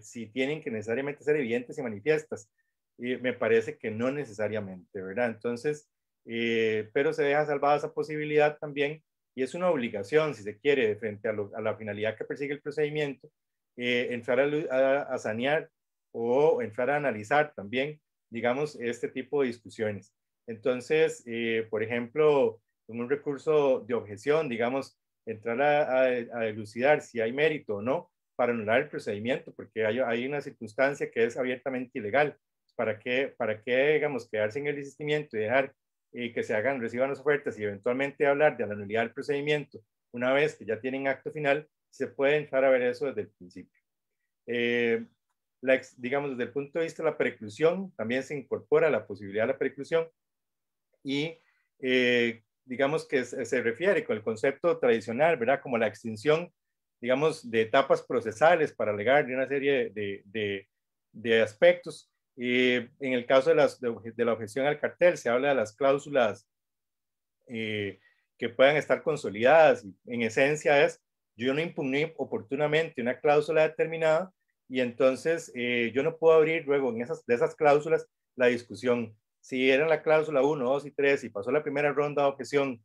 si tienen que necesariamente ser evidentes y manifiestas. me parece que no necesariamente, ¿verdad? Entonces, pero se deja salvada esa posibilidad también y es una obligación, si se quiere, frente a, la finalidad que persigue el procedimiento, eh, entrar a, sanear o entrar a analizar también, digamos, este tipo de discusiones. Entonces, eh, por ejemplo, en un recurso de objeción, digamos, entrar a, elucidar si hay mérito o no para anular el procedimiento, porque hay, una circunstancia que es abiertamente ilegal. ¿Para qué, para qué digamos, quedarse en el desistimiento y dejar y eh, que se hagan, reciban las ofertas y eventualmente hablar de la nulidad del procedimiento una vez que ya tienen acto final, se puede entrar a ver eso desde el principio. Eh, digamos, desde el punto de vista de la preclusión, también se incorpora la posibilidad de la preclusión y eh, digamos que se, refiere con el concepto tradicional, ¿verdad? Como la extinción, digamos, de etapas procesales para alegar de una serie de, aspectos. en el caso de, las, de, la objeción al cartel, se habla de las cláusulas eh, que puedan estar consolidadas. En esencia es yo no impugné oportunamente una cláusula determinada y entonces eh, yo no puedo abrir luego en esas, de esas cláusulas la discusión. Si era la cláusula 1, 2 y 3 y pasó la primera ronda de objeción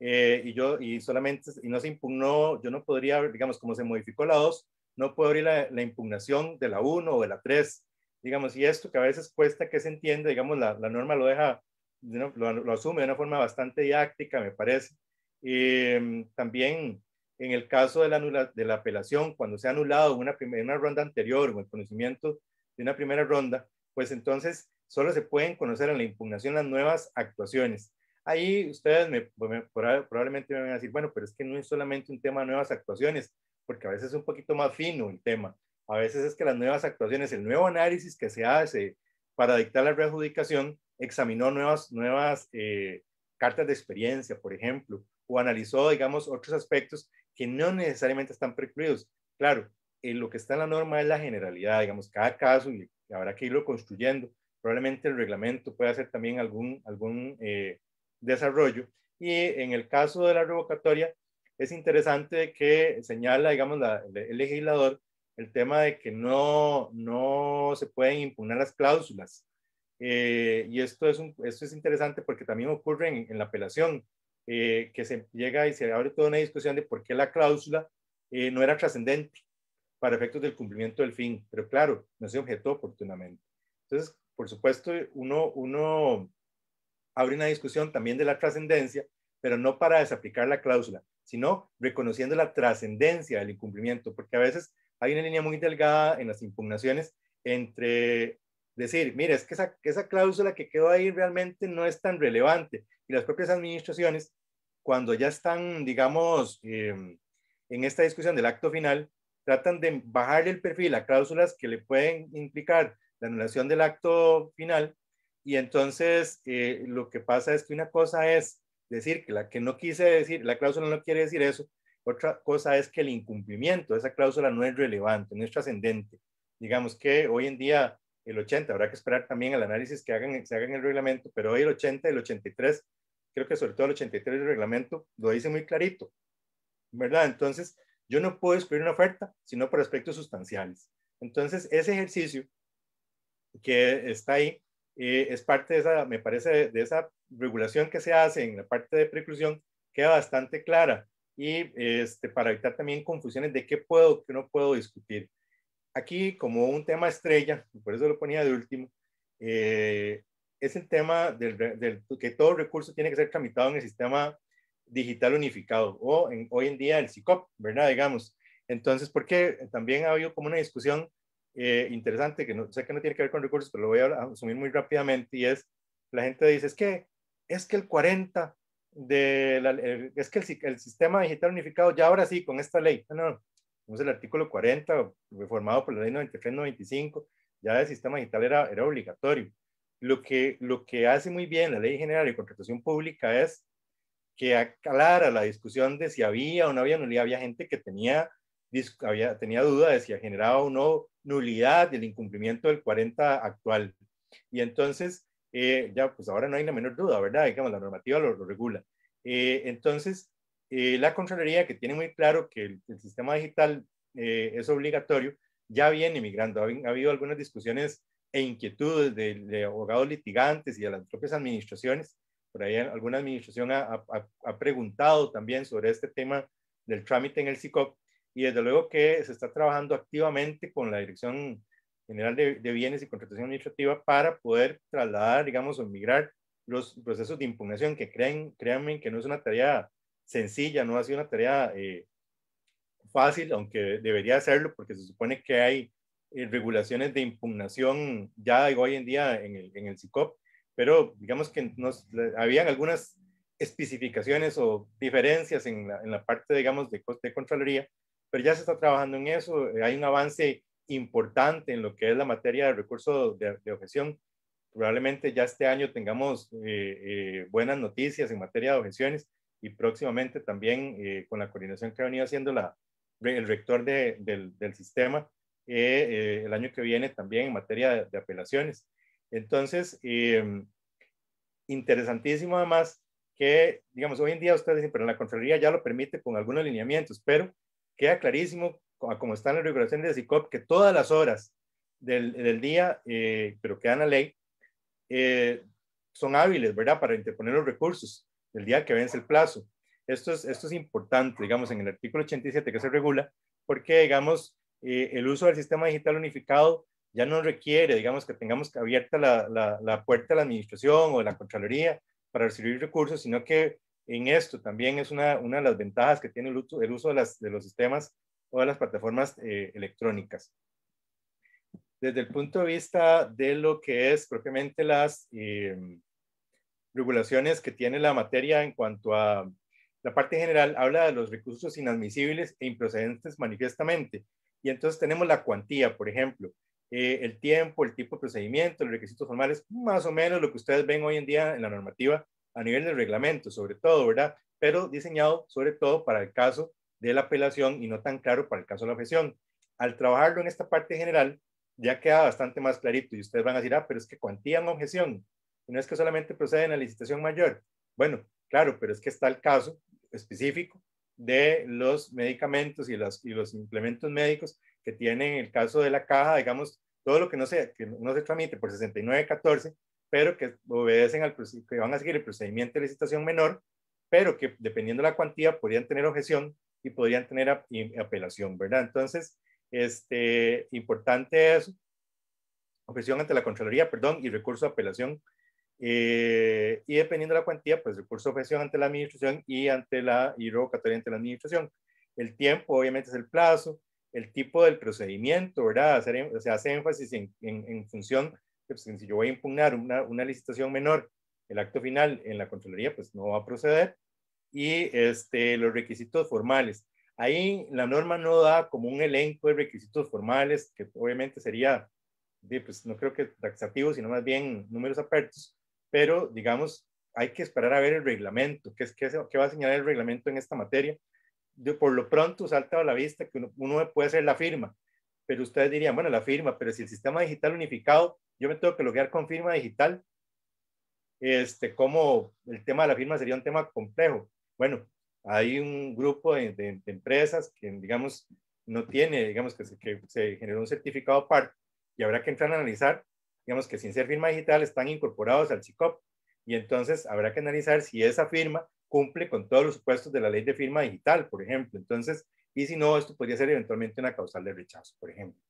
eh, y yo y solamente y no se impugnó, yo no podría, digamos, como se modificó la 2, no puedo abrir la, impugnación de la 1 o de la 3. Digamos, y esto que a veces cuesta que se entienda, digamos, la, norma lo deja, lo, asume de una forma bastante didáctica, me parece. Eh, también en el caso de la, de la apelación, cuando se ha anulado una, primera, ronda anterior o el conocimiento de una primera ronda, pues entonces solo se pueden conocer en la impugnación las nuevas actuaciones. Ahí ustedes pues probablemente me van a decir, bueno, pero es que no es solamente un tema de nuevas actuaciones, porque a veces es un poquito más fino el tema. A veces es que las nuevas actuaciones, el nuevo análisis que se hace para dictar la rejudicación, examinó nuevas, nuevas eh, cartas de experiencia, por ejemplo, o analizó, digamos, otros aspectos que no necesariamente están precluidos. Claro, eh, lo que está en la norma es la generalidad, digamos, cada caso y habrá que irlo construyendo. Probablemente el reglamento pueda hacer también algún, algún eh, desarrollo. Y eh, en el caso de la revocatoria, es interesante que señala, digamos, el legislador el tema de que no, no se pueden impugnar las cláusulas. y esto es, un, esto es interesante porque también ocurre en la apelación. Eh, que se llega y se abre toda una discusión de por qué la cláusula eh, no era trascendente para efectos del cumplimiento del fin, pero claro, no se objetó oportunamente. Entonces, por supuesto, uno, abre una discusión también de la trascendencia, pero no para desaplicar la cláusula, sino reconociendo la trascendencia del incumplimiento, porque a veces hay una línea muy delgada en las impugnaciones entre decir, mira, es que esa cláusula que quedó ahí realmente no es tan relevante, las propias administraciones, cuando ya están, digamos, em, en esta discusión del acto final, tratan de bajarle el perfil a cláusulas que le pueden implicar la anulación del acto final. Y entonces eh, lo que pasa es que una cosa es decir que la que no quise decir, la cláusula no quiere decir eso, otra cosa es que el incumplimiento de esa cláusula no es relevante, no es trascendente. Digamos que hoy en día el 80, habrá que esperar también al análisis que hagan, se hagan el reglamento, pero hoy el 80 y el 83 creo que sobre todo el 83 del reglamento lo dice muy clarito, ¿verdad? Entonces, yo no puedo excluir una oferta sino por aspectos sustanciales. Entonces, ese ejercicio que está ahí eh, es parte de esa, me parece, de esa regulación que se hace en la parte de preclusión, queda bastante clara y este, para evitar también confusiones de qué puedo, qué no puedo discutir. Aquí, como un tema estrella, por eso lo ponía de último, eh, es el tema del, que todo recurso tiene que ser tramitado en el sistema digital unificado o en, hoy en día el SICOP, ¿verdad? Digamos. Entonces, porque también ha habido como una discusión eh, interesante que no, sé que no tiene que ver con recursos, pero lo voy a asumir muy rápidamente y es, la gente dice, es que, es que el 40 de la, es que el, sistema digital unificado ya ahora sí, con esta ley, no, es el artículo 40 reformado por la ley 93-95, ya el sistema digital era, era obligatorio lo que, lo que hace muy bien la Ley General de Contratación Pública es que aclara la discusión de si había o no había nulidad. Había gente que tenía, había, tenía duda de si generaba o no nulidad del incumplimiento del 40 actual. Y entonces, eh, ya pues ahora no hay la menor duda, ¿verdad? Digamos, la normativa lo, regula. Eh, entonces, eh, la Contraloría, que tiene muy claro que el, sistema digital es obligatorio, ya viene migrando. ha habido algunas discusiones e inquietudes de, abogados litigantes y de las propias administraciones. Por ahí alguna administración ha, preguntado también sobre este tema del trámite en el SICOP y desde luego que se está trabajando activamente con la Dirección General de, Bienes y Contratación Administrativa para poder trasladar, digamos, o migrar los procesos de impugnación que creen, créanme que no es una tarea sencilla, no ha sido una tarea eh, fácil, aunque debería hacerlo porque se supone que hay eh, regulaciones de impugnación ya hoy en día en el, en CICOP, pero digamos que nos, habían algunas especificaciones o diferencias en la, parte, digamos, de, de Contraloría, pero ya se está trabajando en eso, eh, hay un avance importante en lo que es la materia de recursos de, objeción. Probablemente ya este año tengamos eh, buenas noticias en materia de objeciones y próximamente también con la coordinación que ha venido haciendo la, el rector del, del, sistema, eh, eh, el año que viene también en materia de, apelaciones. Entonces, em, interesantísimo además que, digamos, hoy en día ustedes dicen, pero la Contraloría ya lo permite con algunos lineamientos, pero queda clarísimo, como están la regulación de CICOP, que todas las horas del, del día, eh, pero que dan la ley, son hábiles, ¿verdad?, para interponer los recursos el día que vence el plazo. Esto es, esto es importante, digamos, en el artículo 87 que se regula, porque, digamos, eh, el uso del sistema digital unificado ya no requiere, digamos, que tengamos abierta la, puerta a la administración o de la Contraloría para recibir recursos, sino que en esto también es una, de las ventajas que tiene el uso, el uso de, los sistemas o de las plataformas eh, electrónicas. Desde el punto de vista de lo que es propiamente las eh, regulaciones que tiene la materia en cuanto a la parte general, habla de los recursos inadmisibles e improcedentes manifiestamente y entonces tenemos la cuantía, por ejemplo, eh, el tiempo, el tipo de procedimiento, los requisitos formales, más o menos lo que ustedes ven hoy en día en la normativa a nivel del reglamento, sobre todo, ¿verdad? Pero diseñado sobre todo para el caso de la apelación y no tan claro para el caso de la objeción. Al trabajarlo en esta parte general, ya queda bastante más clarito y ustedes van a decir, ah, pero es que cuantía en objeción, no es que solamente procede en la licitación mayor. Bueno, claro, pero es que está el caso específico de los medicamentos y, y los implementos médicos que tienen el caso de la caja, digamos, todo lo que no se, que no se tramite por 6914, pero que obedecen al que van a seguir el procedimiento de licitación menor, pero que dependiendo de la cuantía podrían tener objeción y podrían tener apelación, ¿verdad? Entonces, este, importante eso, objeción ante la Contraloría, perdón, y recurso de apelación eh, y dependiendo de la cuantía, pues recurso de objeción ante la administración y ante la y revocatoria ante la administración. El tiempo, obviamente, es el plazo, el tipo del procedimiento, ¿verdad? Em, se hace énfasis en, en, función de pues, si yo voy a impugnar una, una, licitación menor, el acto final en la Contraloría, pues no va a proceder. Y este, los requisitos formales. Ahí la norma no da como un elenco de requisitos formales, que obviamente sería, pues no creo que taxativos sino más bien números apertos pero digamos, hay que esperar a ver el reglamento, qué es que, qué va a señalar el reglamento en esta materia. por lo pronto salta a la vista que uno, puede hacer la firma, pero ustedes dirían, bueno, la firma, pero si el sistema digital unificado, yo me tengo que lograr con firma digital, este, como el tema de la firma sería un tema complejo. Bueno, hay un grupo de, empresas que, digamos, no tiene, digamos, que se, que se generó un certificado par y habrá que entrar a analizar digamos que sin ser firma digital, están incorporados al CICOP. Y entonces habrá que analizar si esa firma cumple con todos los supuestos de la ley de firma digital, por ejemplo. Entonces, y si no, esto podría ser eventualmente una causal de rechazo, por ejemplo.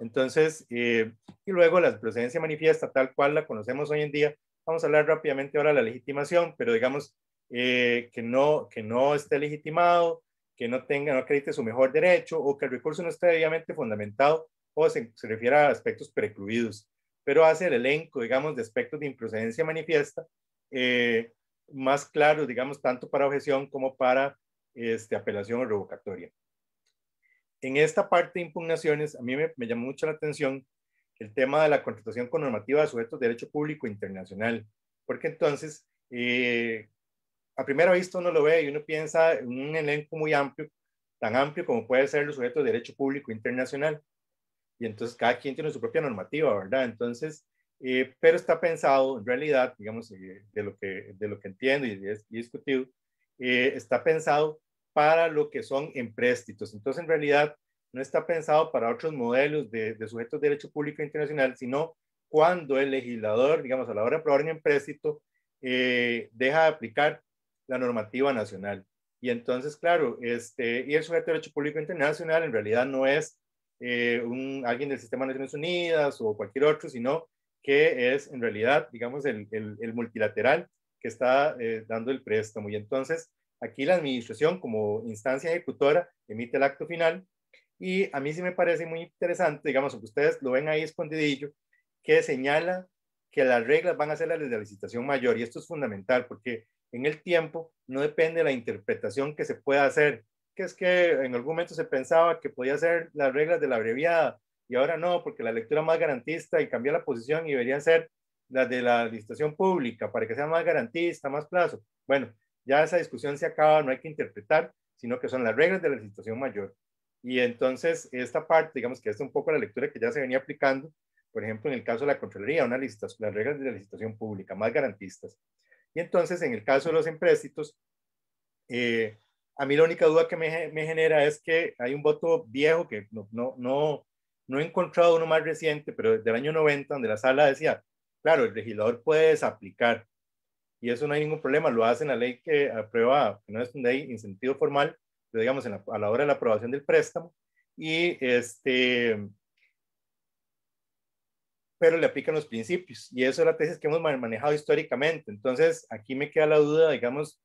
Entonces, eh, y luego la procedencia manifiesta tal cual la conocemos hoy en día. Vamos a hablar rápidamente ahora de la legitimación, pero digamos eh, que, no, que no esté legitimado, que no tenga, no acredite su mejor derecho o que el recurso no esté debidamente fundamentado o se, se refiere a aspectos precluidos pero hace el elenco, digamos, de aspectos de improcedencia manifiesta eh, más claro, digamos, tanto para objeción como para este, apelación o revocatoria. En esta parte de impugnaciones, a mí me, llamó mucho la atención el tema de la contratación con normativa de sujetos de derecho público internacional, porque entonces, eh, a primera vista uno lo ve y uno piensa en un elenco muy amplio, tan amplio como puede ser los sujetos de derecho público internacional, y entonces cada quien tiene su propia normativa, ¿verdad? Entonces, eh, pero está pensado en realidad, digamos, eh, de, lo que, de lo que entiendo y, es, discutido, eh, está pensado para lo que son empréstitos. Entonces, en realidad, no está pensado para otros modelos de, sujetos de derecho público internacional, sino cuando el legislador, digamos, a la hora de aprobar un empréstito, deja de aplicar la normativa nacional. Y entonces, claro, este, y el sujeto de derecho público internacional en realidad no es eh, un, alguien del sistema de Naciones Unidas o cualquier otro, sino que es en realidad, digamos, el, multilateral que está eh, dando el préstamo. Y entonces, aquí la administración como instancia ejecutora emite el acto final y a mí sí me parece muy interesante, digamos, que ustedes lo ven ahí escondidillo, que señala que las reglas van a ser las de la licitación mayor y esto es fundamental porque en el tiempo no depende de la interpretación que se pueda hacer que es que en algún momento se pensaba que podía ser las reglas de la abreviada y ahora no, porque la lectura más garantista y cambiar la posición y deberían ser las de la licitación pública para que sea más garantista, más plazo. Bueno, ya esa discusión se acaba, no hay que interpretar, sino que son las reglas de la licitación mayor. Y entonces esta parte, digamos que es un poco la lectura que ya se venía aplicando, por ejemplo, en el caso de la Contraloría, una licitación, las reglas de la licitación pública, más garantistas. Y entonces, en el caso de los empréstitos, eh, a mí la única duda que me, genera es que hay un voto viejo que no, no, no, he encontrado uno más reciente, pero del año 90, donde la sala decía, claro, el legislador puede desaplicar y eso no hay ningún problema, lo hace en la ley que aprueba, que no es una ley en sentido formal, pero digamos a la hora de la aprobación del préstamo, y este, pero le aplican los principios, y eso es la tesis que hemos manejado históricamente, entonces aquí me queda la duda, digamos,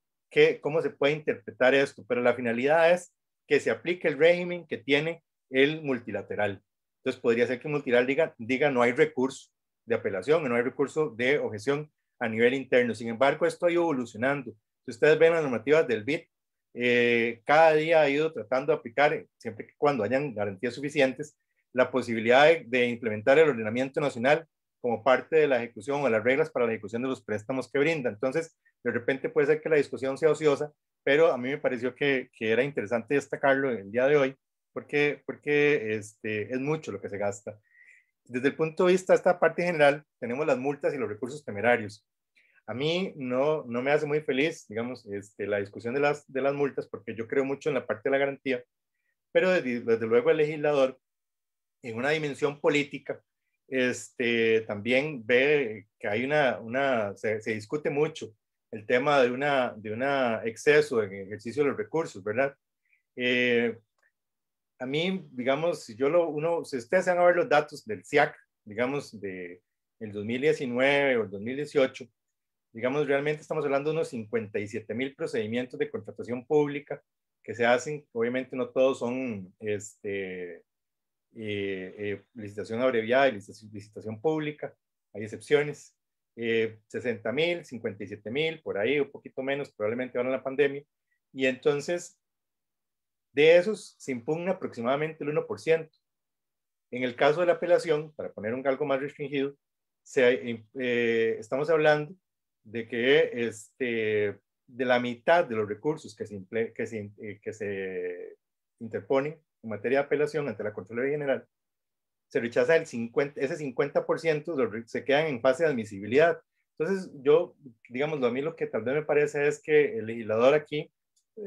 cómo se puede interpretar esto, pero la finalidad es que se aplique el régimen que tiene el multilateral. Entonces podría ser que el multilateral diga, diga no hay recurso de apelación, no hay recurso de objeción a nivel interno. Sin embargo, esto ha ido evolucionando. Si ustedes ven las normativas del BID, eh, cada día ha ido tratando de aplicar, siempre que cuando hayan garantías suficientes, la posibilidad de implementar el ordenamiento nacional como parte de la ejecución o las reglas para la ejecución de los préstamos que brinda. Entonces, de repente puede ser que la discusión sea ociosa, pero a mí me pareció que, era interesante destacarlo el día de hoy, porque, porque este, es mucho lo que se gasta. Desde el punto de vista de esta parte general, tenemos las multas y los recursos temerarios. A mí no, no me hace muy feliz, digamos, este, la discusión de las, de las multas, porque yo creo mucho en la parte de la garantía, pero desde luego el legislador, en una dimensión política, este, también ve que hay una, una se, discute mucho el tema de una, de una exceso en ejercicio de los recursos, ¿verdad? Eh, a mí, digamos, si yo lo, uno, si ustedes van a ver los datos del CIAC, digamos, de el 2019 o el 2018, digamos, realmente estamos hablando de unos 57 mil procedimientos de contratación pública que se hacen, obviamente no todos son, este, eh, eh, licitación abreviada y licitación, pública, hay excepciones, eh, 60 mil, 57 mil, por ahí, un poquito menos, probablemente van a la pandemia. Y entonces, de esos se impugna aproximadamente el 1%. En el caso de la apelación, para poner un algo más restringido, eh, estamos hablando de que este, de la mitad de los recursos que se, que que se interponen en materia de apelación ante la Contraloría General, se rechaza el 50, ese 50%, se quedan en fase de admisibilidad. Entonces, yo, digamos, a mí lo que tal vez me parece es que el legislador aquí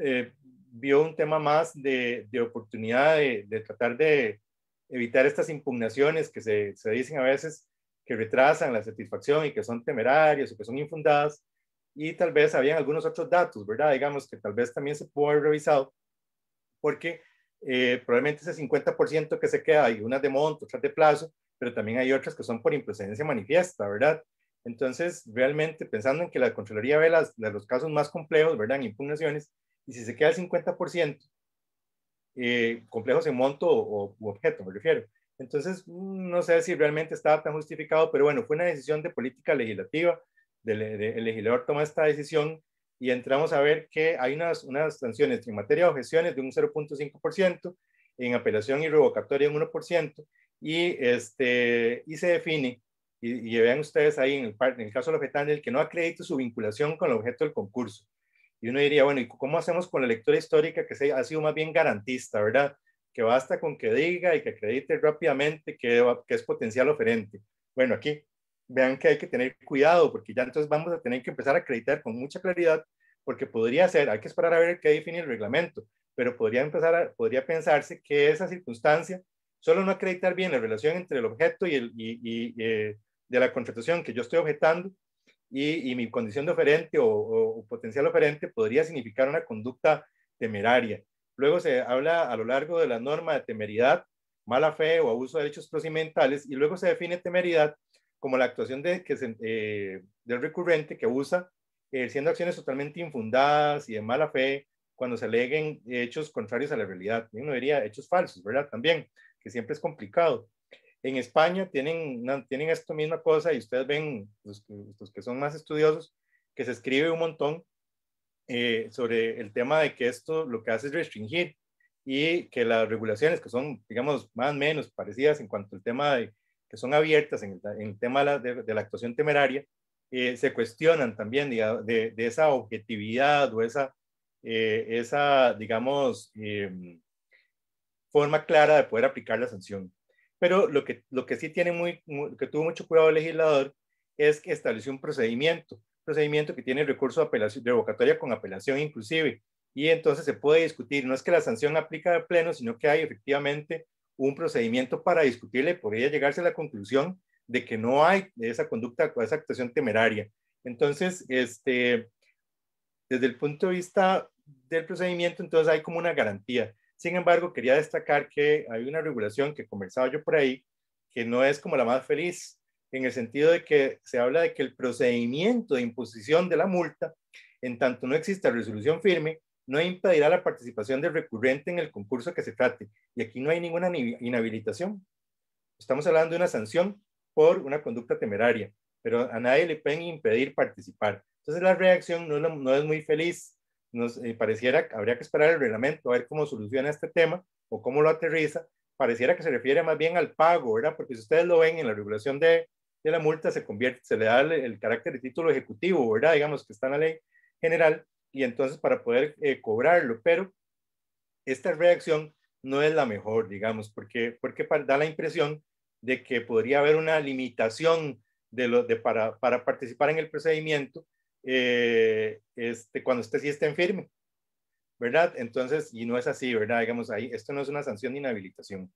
eh, vio un tema más de, de oportunidad de, tratar de evitar estas impugnaciones que se, se, dicen a veces que retrasan la satisfacción y que son temerarias o que son infundadas. Y tal vez habían algunos otros datos, ¿verdad? Digamos que tal vez también se pudo haber revisado, porque eh, probablemente ese 50% que se queda, hay unas de monto, otras de plazo, pero también hay otras que son por improcedencia manifiesta, ¿verdad? Entonces, realmente pensando en que la Contraloría ve las, los casos más complejos, ¿verdad? En impugnaciones, y si se queda el 50%, complejos en monto o, u objeto, me refiero. Entonces, mm, no sé si realmente estaba tan justificado, pero bueno, fue una decisión de política legislativa, del legislador toma esta decisión y entramos a ver que hay unas, unas sanciones en materia de objeciones de un 0.5%, en apelación y revocatoria un 1%, y, este, y se define, y, vean ustedes ahí en el, caso el caso del el que no acredita su vinculación con el objeto del concurso. Y uno diría, bueno, ¿y cómo hacemos con la lectura histórica que se, ha sido más bien garantista, verdad? Que basta con que diga y que acredite rápidamente que, que es potencial oferente. Bueno, aquí vean que hay que tener cuidado, porque ya entonces vamos a tener que empezar a acreditar con mucha claridad, porque podría ser, hay que esperar a ver qué define el reglamento, pero podría, empezar a, podría pensarse que esa circunstancia, solo no acreditar bien la relación entre el objeto y, el, y, eh, de la contratación que yo estoy objetando y, mi condición de oferente o, potencial oferente podría significar una conducta temeraria. Luego se habla a lo largo de la norma de temeridad, mala fe o abuso de derechos procedimentales y luego se define temeridad como la actuación de, que eh, del recurrente que usa, eh, siendo acciones totalmente infundadas y de mala fe, cuando se aleguen hechos contrarios a la realidad. Uno diría hechos falsos, ¿verdad? También, que siempre es complicado. En España tienen, tienen esta misma cosa y ustedes ven, los, que son más estudiosos, que se escribe un montón eh, sobre el tema de que esto lo que hace es restringir y que las regulaciones que son, digamos, más o menos parecidas en cuanto al tema de que son abiertas en el, tema de la, actuación temeraria, eh, se cuestionan también de, esa objetividad o esa, eh, esa digamos, em, forma clara de poder aplicar la sanción. Pero lo que, lo que sí tiene muy, que tuvo mucho cuidado el legislador es que estableció un procedimiento, procedimiento que tiene recurso de apelación, revocatoria con apelación inclusive, y entonces se puede discutir, no es que la sanción aplica de pleno, sino que hay efectivamente un procedimiento para discutirle, por podría llegarse a la conclusión de que no hay esa conducta o esa actuación temeraria. Entonces, este, desde el punto de vista del procedimiento, entonces hay como una garantía. Sin embargo, quería destacar que hay una regulación que conversaba yo por ahí, que no es como la más feliz, en el sentido de que se habla de que el procedimiento de imposición de la multa, en tanto no exista resolución firme, no impedirá la participación del recurrente en el concurso que se trate. Y aquí no hay ninguna inhabilitación. Estamos hablando de una sanción por una conducta temeraria, pero a nadie le pueden impedir participar. Entonces la reacción no, no es muy feliz. Nos eh, pareciera que habría que esperar el reglamento a ver cómo soluciona este tema o cómo lo aterriza. Pareciera que se refiere más bien al pago, ¿verdad? Porque si ustedes lo ven en la regulación de, la multa, se convierte, se le da el, el carácter de título ejecutivo, ¿verdad? Digamos que está en la ley general, y entonces para poder eh, cobrarlo, pero esta reacción no es la mejor, digamos, porque, porque da la impresión de que podría haber una limitación de lo, de para, para participar en el procedimiento eh, este, cuando usted sí esté en firme, ¿verdad? Entonces, y no es así, ¿verdad? Digamos, ahí, esto no es una sanción de inhabilitación.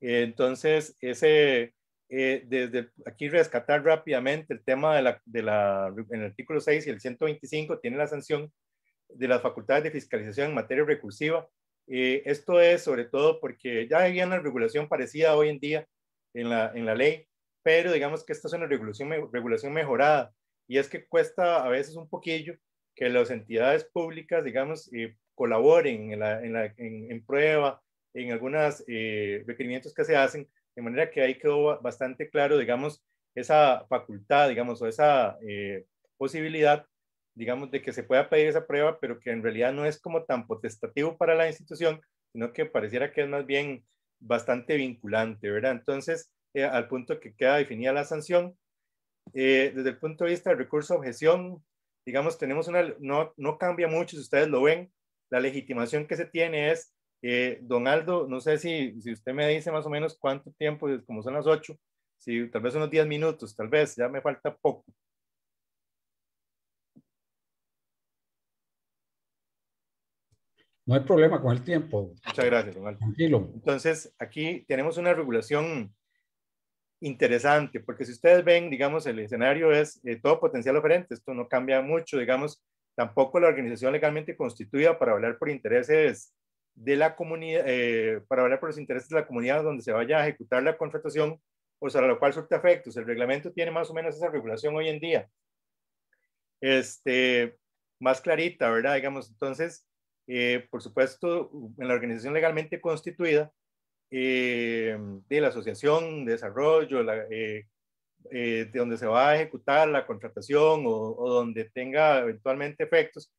entonces, ese, eh, desde aquí rescatar rápidamente el tema de la, de la, en el artículo 6 y el 125 tiene la sanción de las facultades de fiscalización en materia recursiva. Eh, esto es sobre todo porque ya había una regulación parecida hoy en día en la, en la ley, pero digamos que esta es una regulación, regulación mejorada y es que cuesta a veces un poquillo que las entidades públicas, digamos, eh, colaboren en, la, en, la, en, prueba, en algunos requerimientos que se hacen de manera que ahí quedó bastante claro, digamos, esa facultad, digamos, o esa eh, posibilidad, digamos, de que se pueda pedir esa prueba, pero que en realidad no es como tan potestativo para la institución, sino que pareciera que es más bien bastante vinculante, ¿verdad? Entonces, eh, al punto que queda definida la sanción, eh, desde el punto de vista del recurso de objeción, digamos, tenemos una, no, no cambia mucho, si ustedes lo ven, la legitimación que se tiene es eh, don Aldo, no sé si, usted me dice más o menos cuánto tiempo, como son las 8, si tal vez unos 10 minutos, tal vez, ya me falta poco. No hay problema con el tiempo. Muchas gracias, don Aldo. Tranquilo. Entonces, aquí tenemos una regulación interesante, porque si ustedes ven, digamos, el escenario es eh, todo potencial oferente, esto no cambia mucho, digamos, tampoco la organización legalmente constituida para hablar por intereses de la comunidad, eh, para hablar por los intereses de la comunidad donde se vaya a ejecutar la contratación o pues, sea, lo cual surte efectos El reglamento tiene más o menos esa regulación hoy en día. Este, más clarita, ¿verdad? Digamos, entonces, eh, por supuesto, en la organización legalmente constituida, eh, de la asociación de desarrollo, de donde se va a ejecutar la contratación o, o donde tenga eventualmente efectos,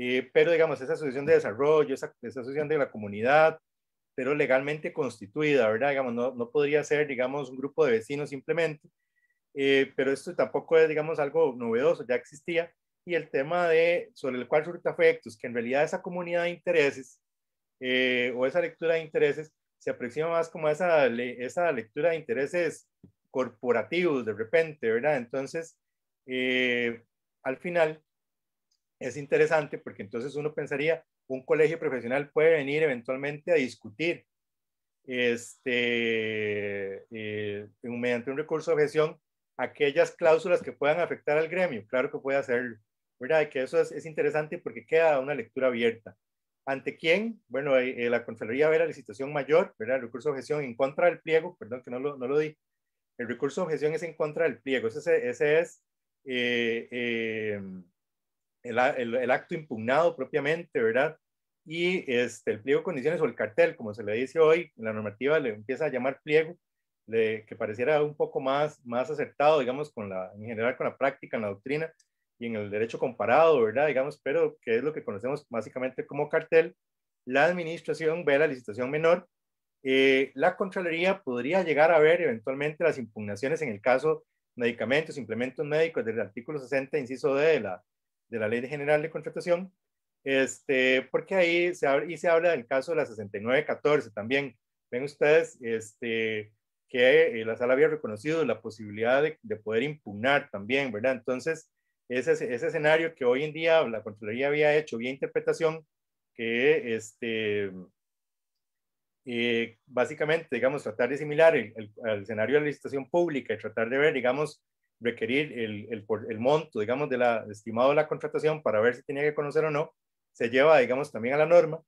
eh, pero digamos, esa asociación de desarrollo, esa, asociación de la comunidad, pero legalmente constituida, ¿verdad? Digamos, no, no podría ser, digamos, un grupo de vecinos simplemente, eh, pero esto tampoco es, digamos, algo novedoso, ya existía. Y el tema de, sobre el cual surta afectos, que en realidad esa comunidad de intereses eh, o esa lectura de intereses se aproxima más como a esa, esa lectura de intereses corporativos de repente, ¿verdad? Entonces, al final, es interesante porque entonces uno pensaría, un colegio profesional puede venir eventualmente a discutir este, eh, mediante un recurso de objeción aquellas cláusulas que puedan afectar al gremio. Claro que puede hacerlo. ¿Verdad? que eso es, es, interesante porque queda una lectura abierta. ¿Ante quién? Bueno, eh, eh la Contraloría verá la licitación mayor, ¿verdad? El recurso de objeción en contra del pliego, perdón que no lo, no lo di. El recurso de objeción es en contra del pliego. Ese, ese es eh, eh el, acto impugnado propiamente, ¿verdad? Y este, el pliego de condiciones o el cartel, como se le dice hoy, la normativa le empieza a llamar pliego, que pareciera un poco más, más acertado, digamos, con la, en general con la práctica, en la doctrina y en el derecho comparado, ¿verdad? Digamos, pero que es lo que conocemos básicamente como cartel, la administración ve la licitación menor, eh, la Contraloría podría llegar a ver eventualmente las impugnaciones en el caso medicamentos, implementos médicos del artículo 60, inciso D de la, de la Ley General de Contratación, este, porque ahí se, habla, y se habla del caso de la 6914 también. Ven ustedes este, que eh, la sala había reconocido la posibilidad de, poder impugnar también, ¿verdad? Entonces, ese, ese escenario que hoy en día la Contraloría había hecho vía interpretación, que este, eh, básicamente, digamos, tratar de similar el, el, escenario de la licitación pública y tratar de ver, digamos, requerir el, el, el monto, digamos, de la, estimado de la contratación para ver si tenía que conocer o no, se lleva, digamos, también a la norma.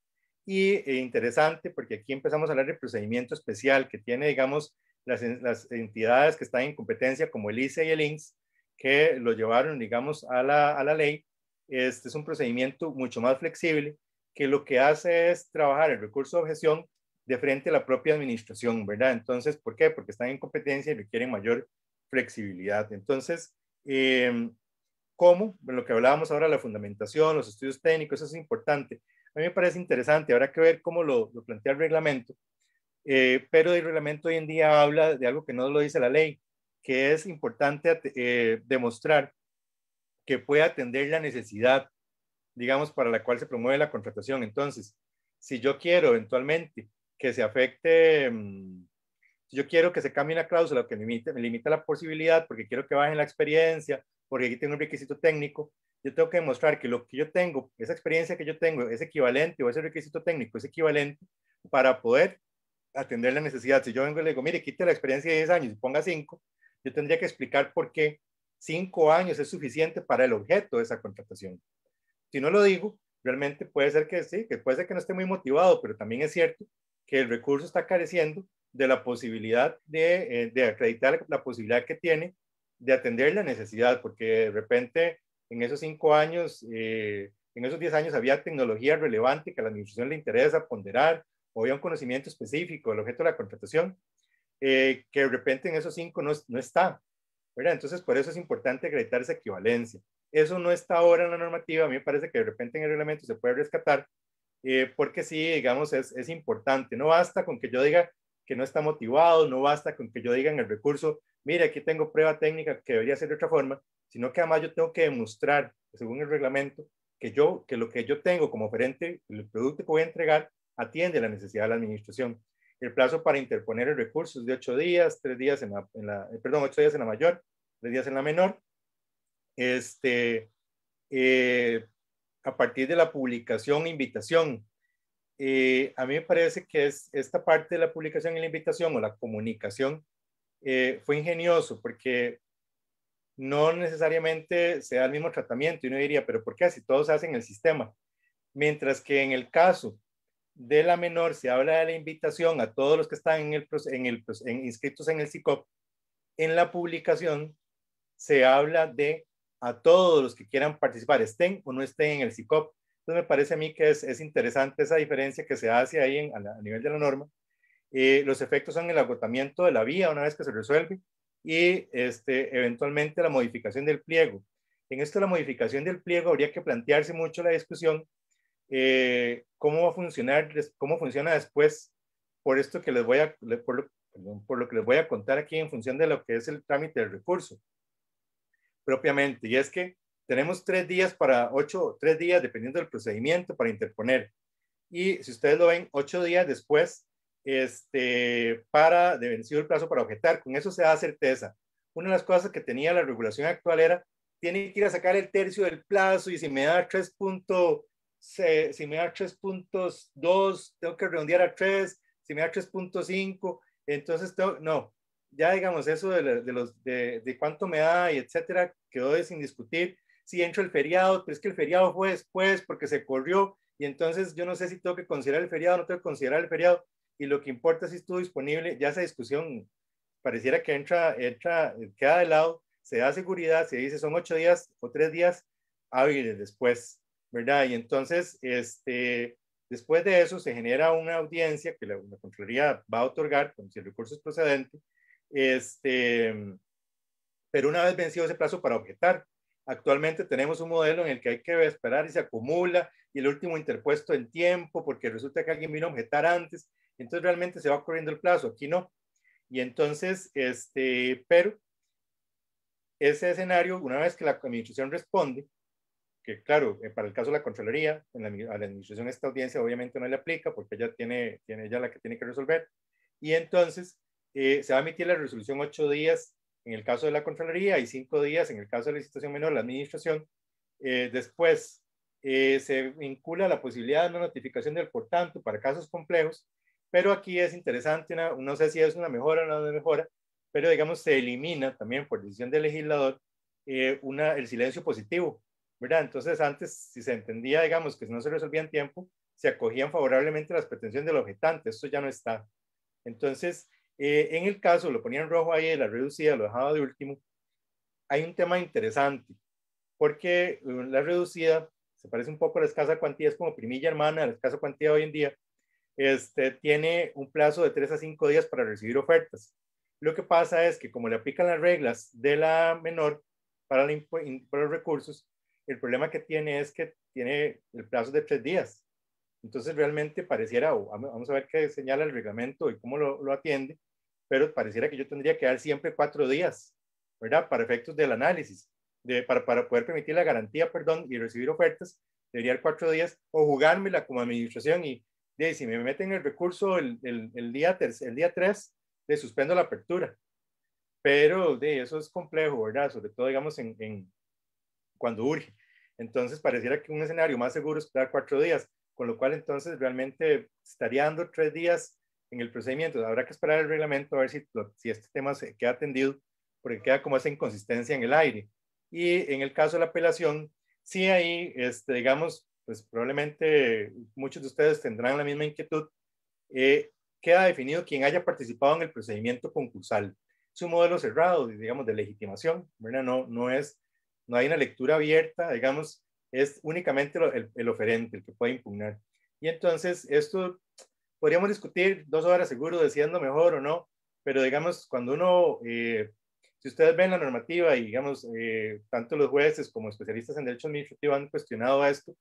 Y eh, interesante, porque aquí empezamos a hablar del procedimiento especial que tiene, digamos, las, las entidades que están en competencia, como el ICE y el INS, que lo llevaron, digamos, a la, a la ley. Este es un procedimiento mucho más flexible que lo que hace es trabajar el recurso de objeción de frente a la propia administración, ¿verdad? Entonces, ¿por qué? Porque están en competencia y requieren mayor flexibilidad. Entonces, em, ¿cómo? lo que hablábamos ahora, la fundamentación, los estudios técnicos, eso es importante. A mí me parece interesante, habrá que ver cómo lo, plantea el reglamento, eh, pero el reglamento hoy en día habla de algo que no lo dice la ley, que es importante eh, demostrar que puede atender la necesidad, digamos, para la cual se promueve la contratación. Entonces, si yo quiero eventualmente que se afecte... Mm, si yo quiero que se cambie una cláusula que me limite, me limite la posibilidad porque quiero que bajen la experiencia, porque aquí tengo un requisito técnico, yo tengo que demostrar que lo que yo tengo, esa experiencia que yo tengo es equivalente o ese requisito técnico es equivalente para poder atender la necesidad. Si yo vengo y le digo, mire, quite la experiencia de 10 años y ponga 5, yo tendría que explicar por qué 5 años es suficiente para el objeto de esa contratación. Si no lo digo, realmente puede ser que sí, que puede ser que no esté muy motivado, pero también es cierto que el recurso está careciendo de la posibilidad de, eh, de acreditar la posibilidad que tiene de atender la necesidad, porque de repente en esos cinco años, eh, en esos diez años había tecnología relevante que a la administración le interesa ponderar, o había un conocimiento específico del objeto de la contratación, eh, que de repente en esos cinco no, está. ¿verdad? Entonces, por eso es importante acreditar esa equivalencia. Eso no está ahora en la normativa, a mí me parece que de repente en el reglamento se puede rescatar, porque sí, digamos, es, es importante. No basta con que yo diga que no está motivado, no basta con que yo diga en el recurso, mire, aquí tengo prueba técnica que debería ser de otra forma, sino que además yo tengo que demostrar, según el reglamento, que yo, que lo que yo tengo como oferente, el producto que voy a entregar, atiende la necesidad de la administración. El plazo para interponer el recurso es de ocho días, tres días en la, eh, perdón, ocho días en la mayor, tres días en la menor. Este, eh, a partir de la publicación, e invitación eh, a mí me parece que es esta parte de la publicación y la invitación o la comunicación eh, fue ingenioso porque no necesariamente se da el mismo tratamiento y uno diría, pero ¿por qué si todos hacen el sistema? Mientras que en el caso de la menor se habla de la invitación a todos los que están en el, en inscritos en el CICOP, en la publicación se habla de a todos los que quieran participar, estén o no estén en el CICOP. Entonces me parece a mí que es, es interesante esa diferencia que se hace ahí en, a, nivel de la norma. Eh, los efectos son el agotamiento de la vía una vez que se resuelve y este, eventualmente la modificación del pliego. En esto la modificación del pliego habría que plantearse mucho la discusión eh, cómo va a funcionar, cómo funciona después por esto que les voy a, por lo que les voy a contar aquí en función de lo que es el trámite del recurso propiamente. Y es que tenemos tres días para ocho, tres días dependiendo del procedimiento para interponer. Y si ustedes lo ven, ocho días después, este, para de vencido el plazo para objetar. Con eso se da certeza. Una de las cosas que tenía la regulación actual era, tiene que ir a sacar el tercio del plazo y si me da tres puntos, si me da tres puntos dos, tengo que redondear a tres, si me da 3.5, entonces no, ya digamos eso de, de los, de, de, cuánto me da y etcétera, quedó sin discutir si entro el feriado, pero es que el feriado fue después porque se corrió y entonces yo no sé si tengo que considerar el feriado o no tengo que considerar el feriado y lo que importa es si estuvo disponible, ya esa discusión pareciera que entra, entra, queda de lado, se da seguridad, se dice son ocho días o tres días hábiles después, ¿verdad? Y entonces, este, después de eso se genera una audiencia que la, la Contraloría va a otorgar, con si el recurso es procedente, este, pero una vez vencido ese plazo para objetar, Actualmente tenemos un modelo en el que hay que esperar y se acumula y el último interpuesto en tiempo porque resulta que alguien vino a objetar antes, entonces realmente se va corriendo el plazo, aquí no. Y entonces, este, pero ese escenario, una vez que la administración responde, que claro, eh, para el caso de la Contraloría, la, a la administración esta audiencia obviamente no le aplica porque ella tiene, tiene ella la que tiene que resolver, y entonces eh, se va a emitir la resolución ocho días en el caso de la Contraloría hay cinco días, en el caso de la licitación menor, la administración. Eh, después eh, se vincula la posibilidad de una notificación del por tanto para casos complejos, pero aquí es interesante, no sé si es una mejora o no una mejora, pero digamos se elimina también por decisión del legislador eh, una, el silencio positivo, ¿verdad? Entonces antes, si se entendía, digamos, que no se resolvía en tiempo, se acogían favorablemente las pretensiones del objetante, esto ya no está. Entonces, eh, en el caso, lo ponían rojo ahí, la reducida lo dejaba de último. Hay un tema interesante, porque la reducida se parece un poco a la escasa cuantía, es como primilla hermana la escasa cuantía hoy en día. Este, tiene un plazo de 3 a 5 días para recibir ofertas. Lo que pasa es que como le aplican las reglas de la menor para, los recursos, el problema que tiene es que tiene el plazo de 3 días. Entonces realmente pareciera, vamos a ver qué señala el reglamento y cómo lo atiende, pero pareciera que yo tendría que dar siempre cuatro días, ¿verdad? Para efectos del análisis, de, para, poder permitir la garantía, perdón, y recibir ofertas, debería dar cuatro días o jugármela como administración y de, si me meten el recurso el, el, día, tres, el día 3, le suspendo la apertura. Pero de, eso es complejo, ¿verdad? Sobre todo, digamos, en, en cuando urge. Entonces, pareciera que un escenario más seguro es dar cuatro días, con lo cual entonces realmente estaría dando tres días en el procedimiento. Habrá que esperar el reglamento a ver si, si este tema se queda atendido, porque queda como esa inconsistencia en el aire. Y en el caso de la apelación, sí ahí, este, digamos, pues probablemente muchos de ustedes tendrán la misma inquietud. Eh, queda definido quien haya participado en el procedimiento concursal. Es un modelo cerrado, digamos, de legitimación, ¿verdad? No, no, es, no hay una lectura abierta, digamos, es únicamente el, el oferente el que puede impugnar. Y entonces esto podríamos discutir dos horas seguro decidiendo mejor o no, pero digamos, cuando uno, eh, si ustedes ven la normativa y digamos, eh, tanto los jueces como especialistas en derecho administrativo han cuestionado a esto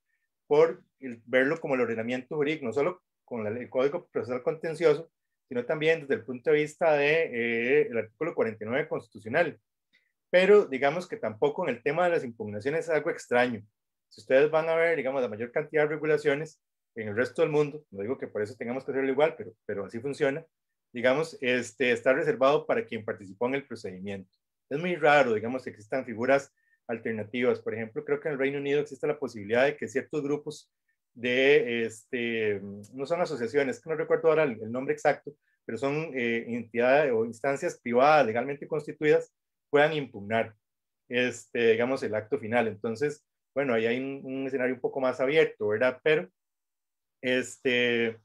por verlo como el ordenamiento jurídico, no solo con el Código Procesal Contencioso, sino también desde el punto de vista del de, eh, artículo 49 constitucional. Pero digamos que tampoco en el tema de las impugnaciones es algo extraño. Si ustedes van a ver, digamos, la mayor cantidad de regulaciones en el resto del mundo, no digo que por eso tengamos que hacerlo igual, pero, pero así funciona, digamos, este, está reservado para quien participó en el procedimiento. Es muy raro, digamos, que existan figuras alternativas. Por ejemplo, creo que en el Reino Unido existe la posibilidad de que ciertos grupos de, este, no son asociaciones, que no recuerdo ahora el, nombre exacto, pero son eh, entidades o instancias privadas legalmente constituidas, puedan impugnar, este, digamos, el acto final. Entonces, bueno, ahí hay un, un escenario un poco más abierto, ¿verdad? Pero este,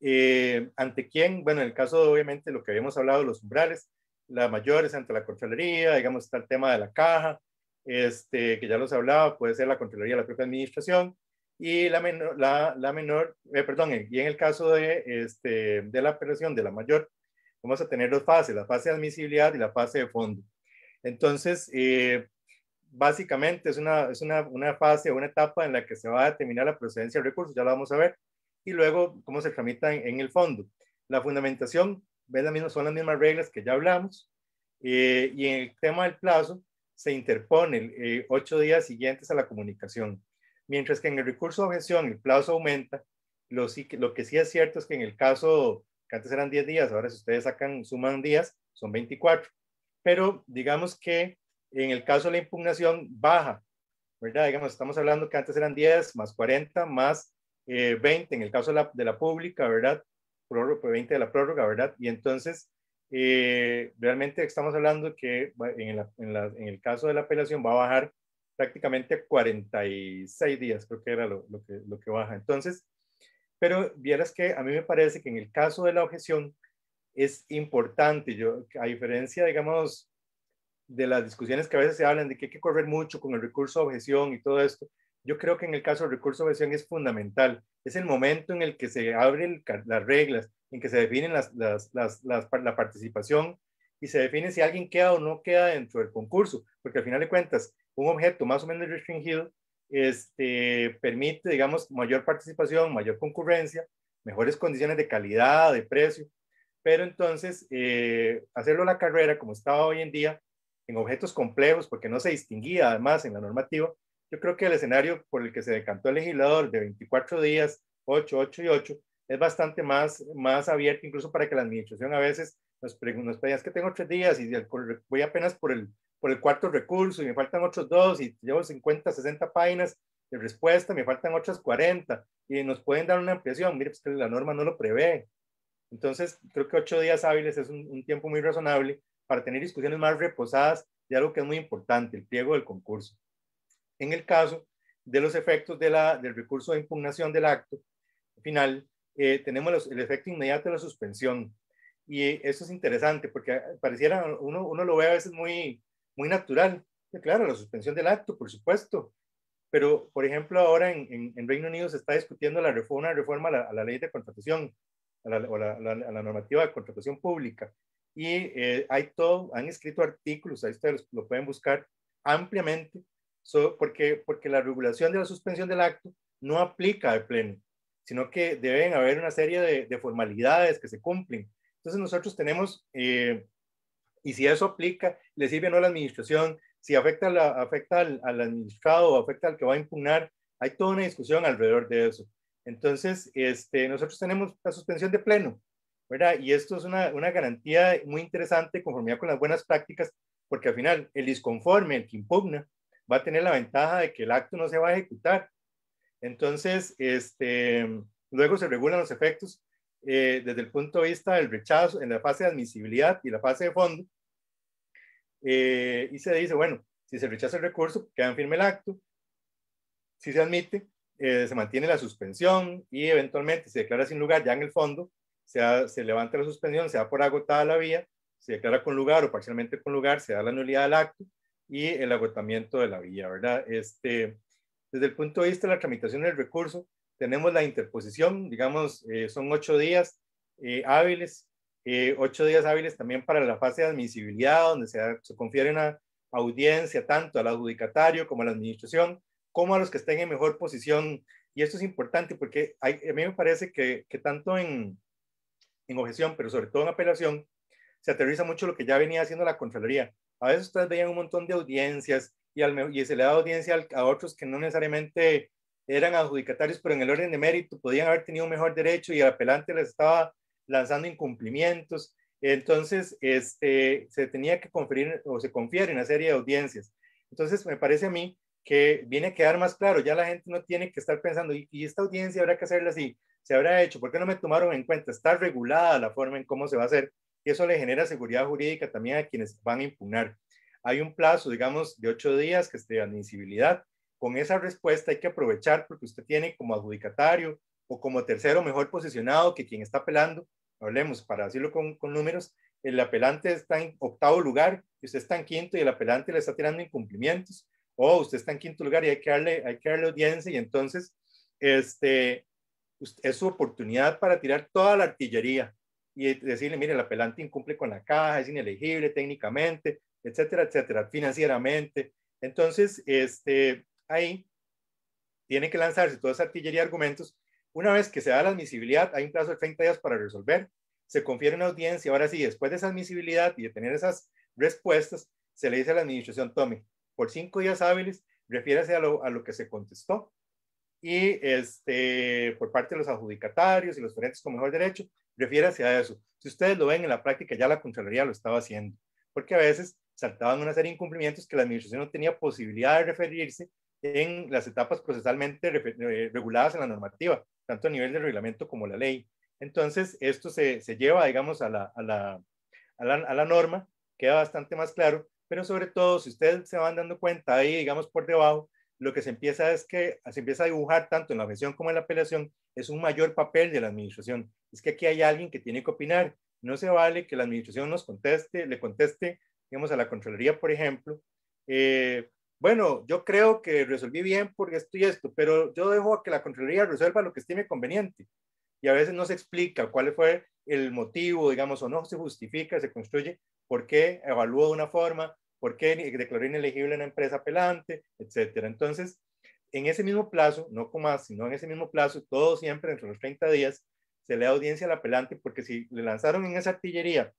eh, ¿Ante quién? Bueno, en el caso, de, obviamente, lo que habíamos hablado, los umbrales, la mayor es ante la Contraloría, digamos, está el tema de la caja, este, que ya los hablaba, puede ser la Contraloría, la propia administración, y la menor, la, la menor eh, perdón, y en el caso de, este, de la operación de la mayor, vamos a tener dos fases, la fase de admisibilidad y la fase de fondo. Entonces, eh, básicamente es, una, es una, una fase, una etapa en la que se va a determinar la procedencia del recurso, ya lo vamos a ver, y luego cómo se tramita en, el fondo. La fundamentación la misma, son las mismas reglas que ya hablamos eh, y en el tema del plazo se interpone eh, ocho días siguientes a la comunicación, mientras que en el recurso de objeción el plazo aumenta. Lo, lo que sí es cierto es que en el caso, que antes eran 10 días, ahora si ustedes sacan, suman días, son 24. Pero digamos que en el caso de la impugnación baja, ¿verdad? Digamos, estamos hablando que antes eran 10 más 40 más 20 eh, en el caso de la, pública, ¿verdad? Prórroga, 20 pues, de la prórroga, ¿verdad? Y entonces, eh, realmente estamos hablando que en, el caso de la apelación va a bajar prácticamente 46 días, creo que era lo, que, lo que baja. Entonces, pero vieras que a mí me parece que en el caso de la objeción es importante, yo, a diferencia, digamos, de las discusiones que a veces se hablan de que hay que correr mucho con el recurso de objeción y todo esto, yo creo que en el caso del recurso de objeción es fundamental. Es el momento en el que se abren las reglas, en que se definen la participación y se define si alguien queda o no queda dentro del concurso, porque al final de cuentas, un objeto más o menos restringido este, permite, digamos, mayor participación, mayor concurrencia, mejores condiciones de calidad, de precio, pero entonces eh, hacerlo la carrera como estaba hoy en día, en objetos complejos, porque no se distinguía además en la normativa, yo creo que el escenario por el que se decantó el legislador de 24 días, 8, 8 y 8, es bastante más, más abierto incluso para que la administración a veces nos, nos que tengo tres días y voy apenas por el, por el cuarto recurso y me faltan otros dos y llevo 50, 60 páginas de respuesta, me faltan otras 40 y nos pueden dar una ampliación. Mire, pues la norma no lo prevé. Entonces, creo que ocho días hábiles es un, un tiempo muy razonable para tener discusiones más reposadas de algo que es muy importante, el pliego del concurso en el caso de los efectos de la, del recurso de impugnación del acto final, eh, tenemos el efecto inmediato de la suspensión. Y eso es interesante porque pareciera, uno, uno lo ve a veces muy, muy natural. claro, la suspensión del acto, por supuesto. Pero, por ejemplo, ahora en, Reino Unido se está discutiendo la reforma, una reforma a la, ley de contratación o a la, normativa de contratación pública. Y eh, hay todo, han escrito artículos, ahí ustedes lo pueden buscar ampliamente porque, porque la regulación de la suspensión del acto no aplica al Pleno, sino que deben haber una serie de, formalidades que se cumplen. Entonces nosotros tenemos, eh, y si eso aplica, le sirve o no a la administración, si afecta, la, afecta al, al administrado o afecta al que va a impugnar, hay toda una discusión alrededor de eso. Entonces, este, nosotros tenemos la suspensión de pleno, ¿verdad? Y esto es una, una garantía muy interesante, conformidad con las buenas prácticas, porque al final el disconforme, el que impugna, va a tener la ventaja de que el acto no se va a ejecutar. Entonces, este, luego se regulan los efectos eh, desde el punto de vista del rechazo en la fase de admisibilidad y la fase de fondo. Eh, y se dice, bueno, si se rechaza el recurso, queda en firme el acto. Si se admite, eh, se mantiene la suspensión y eventualmente se declara sin lugar ya en el fondo, se, se levanta la suspensión, se da por agotada la vía, se declara con lugar o parcialmente con lugar, se da la nulidad del acto y el agotamiento de la vía, ¿verdad? Este, desde el punto de vista de la tramitación del recurso, tenemos la interposición, digamos, eh, son ocho días eh, hábiles, eh, ocho días hábiles también para la fase de admisibilidad, donde se, se confiere una audiencia tanto al adjudicatario como a la administración, como a los que estén en mejor posición. Y esto es importante porque a mí me parece que, tanto en, en objeción, pero sobre todo en apelación, se aterriza mucho lo que ya venía haciendo la Contraloría, a veces ustedes veían un montón de audiencias y, se le da audiencia a otros que no necesariamente eran adjudicatarios, pero en el orden de mérito podían haber tenido un mejor derecho y el apelante les estaba lanzando incumplimientos. Entonces, este, se tenía que conferir o se confiere una serie de audiencias. Entonces, me parece a mí que viene a quedar más claro, ya la gente no tiene que estar pensando, y esta audiencia habrá que hacerla así, se habrá hecho, ¿por qué no me tomaron en cuenta? Está regulada la forma en cómo se va a hacer y eso le genera seguridad jurídica también a quienes van a impugnar. Hay un plazo, digamos, de ocho días que esté de admisibilidad. Con esa respuesta hay que aprovechar porque usted tiene como adjudicatario o como tercero mejor posicionado que quien está apelando, hablemos para decirlo con, números, el apelante está en octavo lugar y usted está en quinto y el apelante le está tirando incumplimientos, o usted está en quinto lugar y hay que darle, hay que darle audiencia y entonces este, es su oportunidad para tirar toda la artillería y decirle, mire, la apelante incumple con la caja, es inelegible técnicamente, etcétera, etcétera, financieramente. Entonces, este, ahí tiene que lanzarse toda esa artillería de argumentos. Una vez que se da la admisibilidad, hay un plazo de 30 días para resolver, se confiere una audiencia, ahora sí, después de esa admisibilidad y de tener esas respuestas, se le dice a la administración, tome, por cinco días hábiles, refiérase a lo, a lo que se contestó y este, por parte de los adjudicatarios y los frentes con mejor derecho, refiérase a eso. Si ustedes lo ven en la práctica, ya la Contraloría lo estaba haciendo, porque a veces saltaban una serie de incumplimientos que la administración no tenía posibilidad de referirse en las etapas procesalmente eh, reguladas en la normativa, tanto a nivel del reglamento como la ley. Entonces, esto se, se lleva, digamos, a a la, a, la, a la norma, queda bastante más claro, pero sobre todo, si ustedes se van dando cuenta ahí, digamos, por debajo, lo que se empieza es que se empieza a dibujar tanto en la objeción como en la apelación, es un mayor papel de la administración. Es que aquí hay alguien que tiene que opinar. No se vale que la administración nos conteste, le conteste, digamos, a la Contraloría, por ejemplo, eh, bueno, yo creo que resolví bien porque esto y esto, pero yo dejo a que la Contraloría resuelva lo que estime conveniente. Y a veces no se explica cuál fue el motivo, digamos, o no se justifica, se construye por qué evaluó de una forma, ¿Por qué declaró inelegible una empresa apelante, etcétera? Entonces, en ese mismo plazo, no con más, sino en ese mismo plazo, todo siempre entre los 30 días, se le da audiencia la apelante, porque si le lanzaron en esa artillería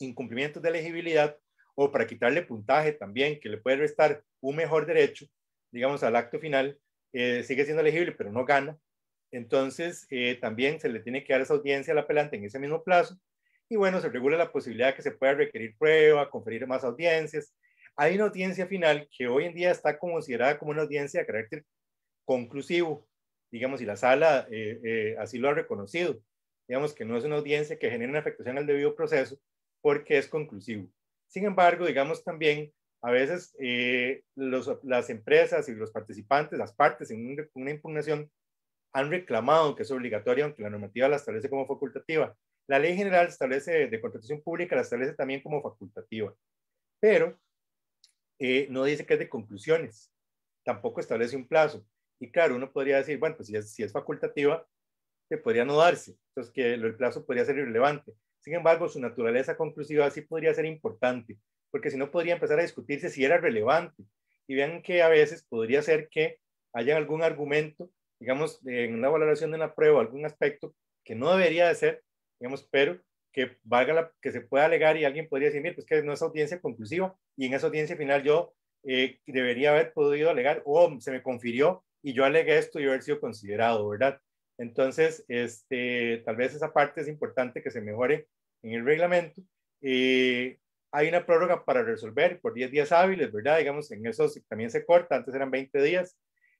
incumplimientos de elegibilidad o para quitarle puntaje también, que le puede restar un mejor derecho, digamos, al acto final, eh, sigue siendo elegible, pero no gana. Entonces, eh, también se le tiene que dar esa audiencia a la apelante en ese mismo plazo y bueno, se regula la posibilidad de que se pueda requerir prueba, conferir más audiencias. Hay una audiencia final que hoy en día está considerada como una audiencia de carácter conclusivo, digamos, y la sala eh, eh, así lo ha reconocido. Digamos que no es una audiencia que genere una afectación al debido proceso porque es conclusivo. Sin embargo, digamos también, a veces eh, las empresas y los participantes, las partes en una impugnación, han reclamado que es obligatoria, aunque la normativa la establece como facultativa. La ley general establece de contratación pública, la establece también como facultativa, pero eh, no dice que es de conclusiones, tampoco establece un plazo. Y claro, uno podría decir, bueno, pues si es, es facultativa, se podría no darse, entonces que el plazo podría ser irrelevante. Sin embargo, su naturaleza conclusiva sí podría ser importante, porque si no podría empezar a discutirse si era relevante. Y vean que a veces podría ser que haya algún argumento, digamos, en la valoración de una prueba, algún aspecto que no debería de ser, digamos, pero que valga la, que se pueda alegar y alguien podría decir, mire, pues que no es audiencia conclusiva y en esa audiencia final yo eh, debería haber podido alegar o se me confirió y yo alegué esto y haber sido considerado, ¿verdad? Entonces, este, tal vez esa parte es importante que se mejore en el reglamento. Eh, hay una prórroga para resolver por 10 días hábiles, ¿verdad? Digamos, en eso también se corta, antes eran 20 días,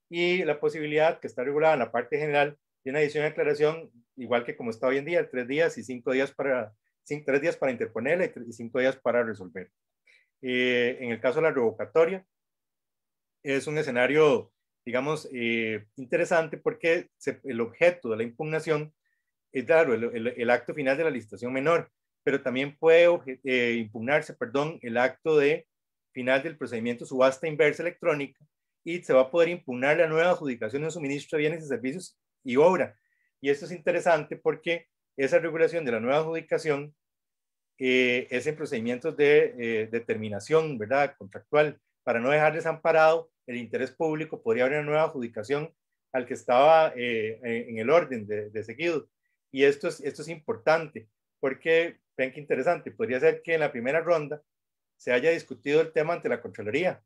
y la posibilidad que está regulada en la parte general y una decisión de aclaración, igual que como está hoy en día, tres días y cinco días para, cinco, tres días para interponerla y cinco días para resolver. Eh, en el caso de la revocatoria, es un escenario, digamos, eh, interesante porque el objeto de la impugnación es, claro, el, acto final de la licitación menor, pero también puede eh, impugnarse, perdón, el acto de final del procedimiento subasta inversa electrónica y se va a poder impugnar la nueva adjudicación de suministro de bienes y servicios y obra. Y esto es interesante porque esa regulación de la nueva adjudicación eh, es en procedimientos de eh, determinación, ¿verdad? Contractual, para no dejar desamparado el interés público, podría haber una nueva adjudicación al que estaba eh, en el orden de, seguido. Y esto es, esto es importante, porque, ven que interesante, podría ser que en la primera ronda se haya discutido el tema ante la Contraloría,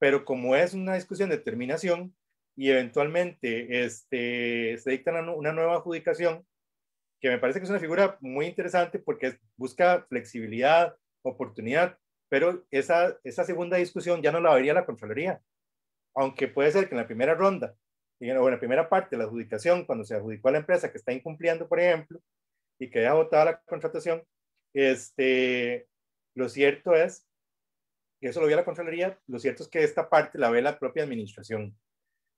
pero como es una discusión de terminación, y eventualmente este, se dicta una, nueva adjudicación, que me parece que es una figura muy interesante porque busca flexibilidad, oportunidad, pero esa, segunda discusión ya no la vería la Contraloría, aunque puede ser que en la primera ronda o en la primera parte de la adjudicación, cuando se adjudicó a la empresa que está incumpliendo, por ejemplo, y que haya votado la contratación, este, lo cierto es, que eso lo ve la Contraloría, lo cierto es que esta parte la ve la propia administración.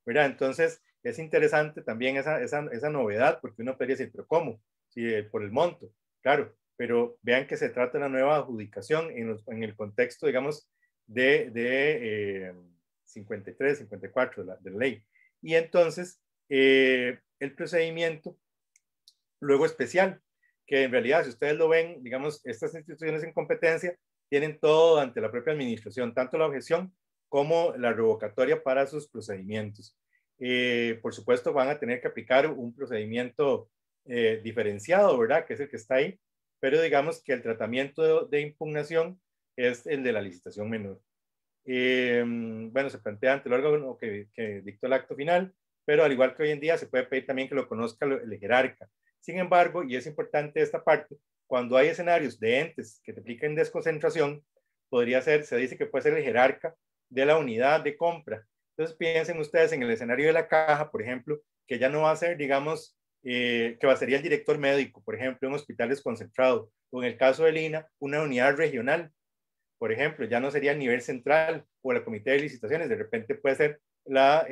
¿verdad? Entonces, es interesante también esa, esa, esa novedad, porque uno podría decir, pero ¿cómo? Si, eh, por el monto, claro, pero vean que se trata de una nueva adjudicación en, el contexto, digamos, de, de 53, eh, 54 de la, de la, ley. Y entonces, eh, el procedimiento luego especial, que en realidad, si ustedes lo ven, digamos, estas instituciones en competencia tienen todo ante la propia administración, tanto la objeción como la revocatoria para sus procedimientos. Eh, por supuesto, van a tener que aplicar un procedimiento eh, diferenciado, ¿verdad? Que es el que está ahí, pero digamos que el tratamiento de, impugnación es el de la licitación menor. Eh, bueno, se plantea ante el órgano que, dictó el acto final, pero al igual que hoy en día se puede pedir también que lo conozca el jerarca. Sin embargo, y es importante esta parte, cuando hay escenarios de entes que te apliquen desconcentración, podría ser, se dice que puede ser el jerarca de la unidad de compra. Entonces piensen ustedes en el escenario de la caja, por ejemplo, que ya no va a ser, digamos, eh, que va a ser el director médico, por ejemplo, en hospitales concentrados, o en el caso de Lina, una unidad regional, por ejemplo, ya no sería a nivel central o el comité de licitaciones, de repente puede ser la,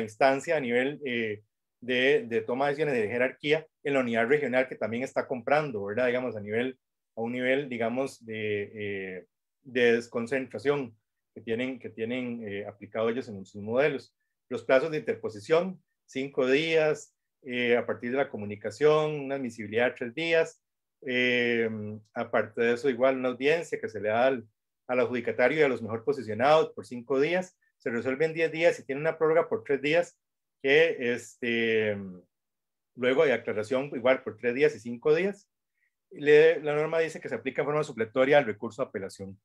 instancia a nivel eh, de, toma de decisiones de jerarquía en la unidad regional que también está comprando, ¿verdad? Digamos, a nivel, a un nivel, digamos, de eh, desconcentración que tienen, que tienen eh, aplicado ellos en sus modelos. Los plazos de interposición, cinco días, eh, a partir de la comunicación, una admisibilidad de tres días. Em, aparte de eso, igual una audiencia que se le da al, adjudicatario y a los mejor posicionados por cinco días. Se resuelve en diez días y tiene una prórroga por tres días que este, luego hay aclaración igual por tres días y cinco días. la norma dice que se aplica en forma supletoria al recurso de apelación.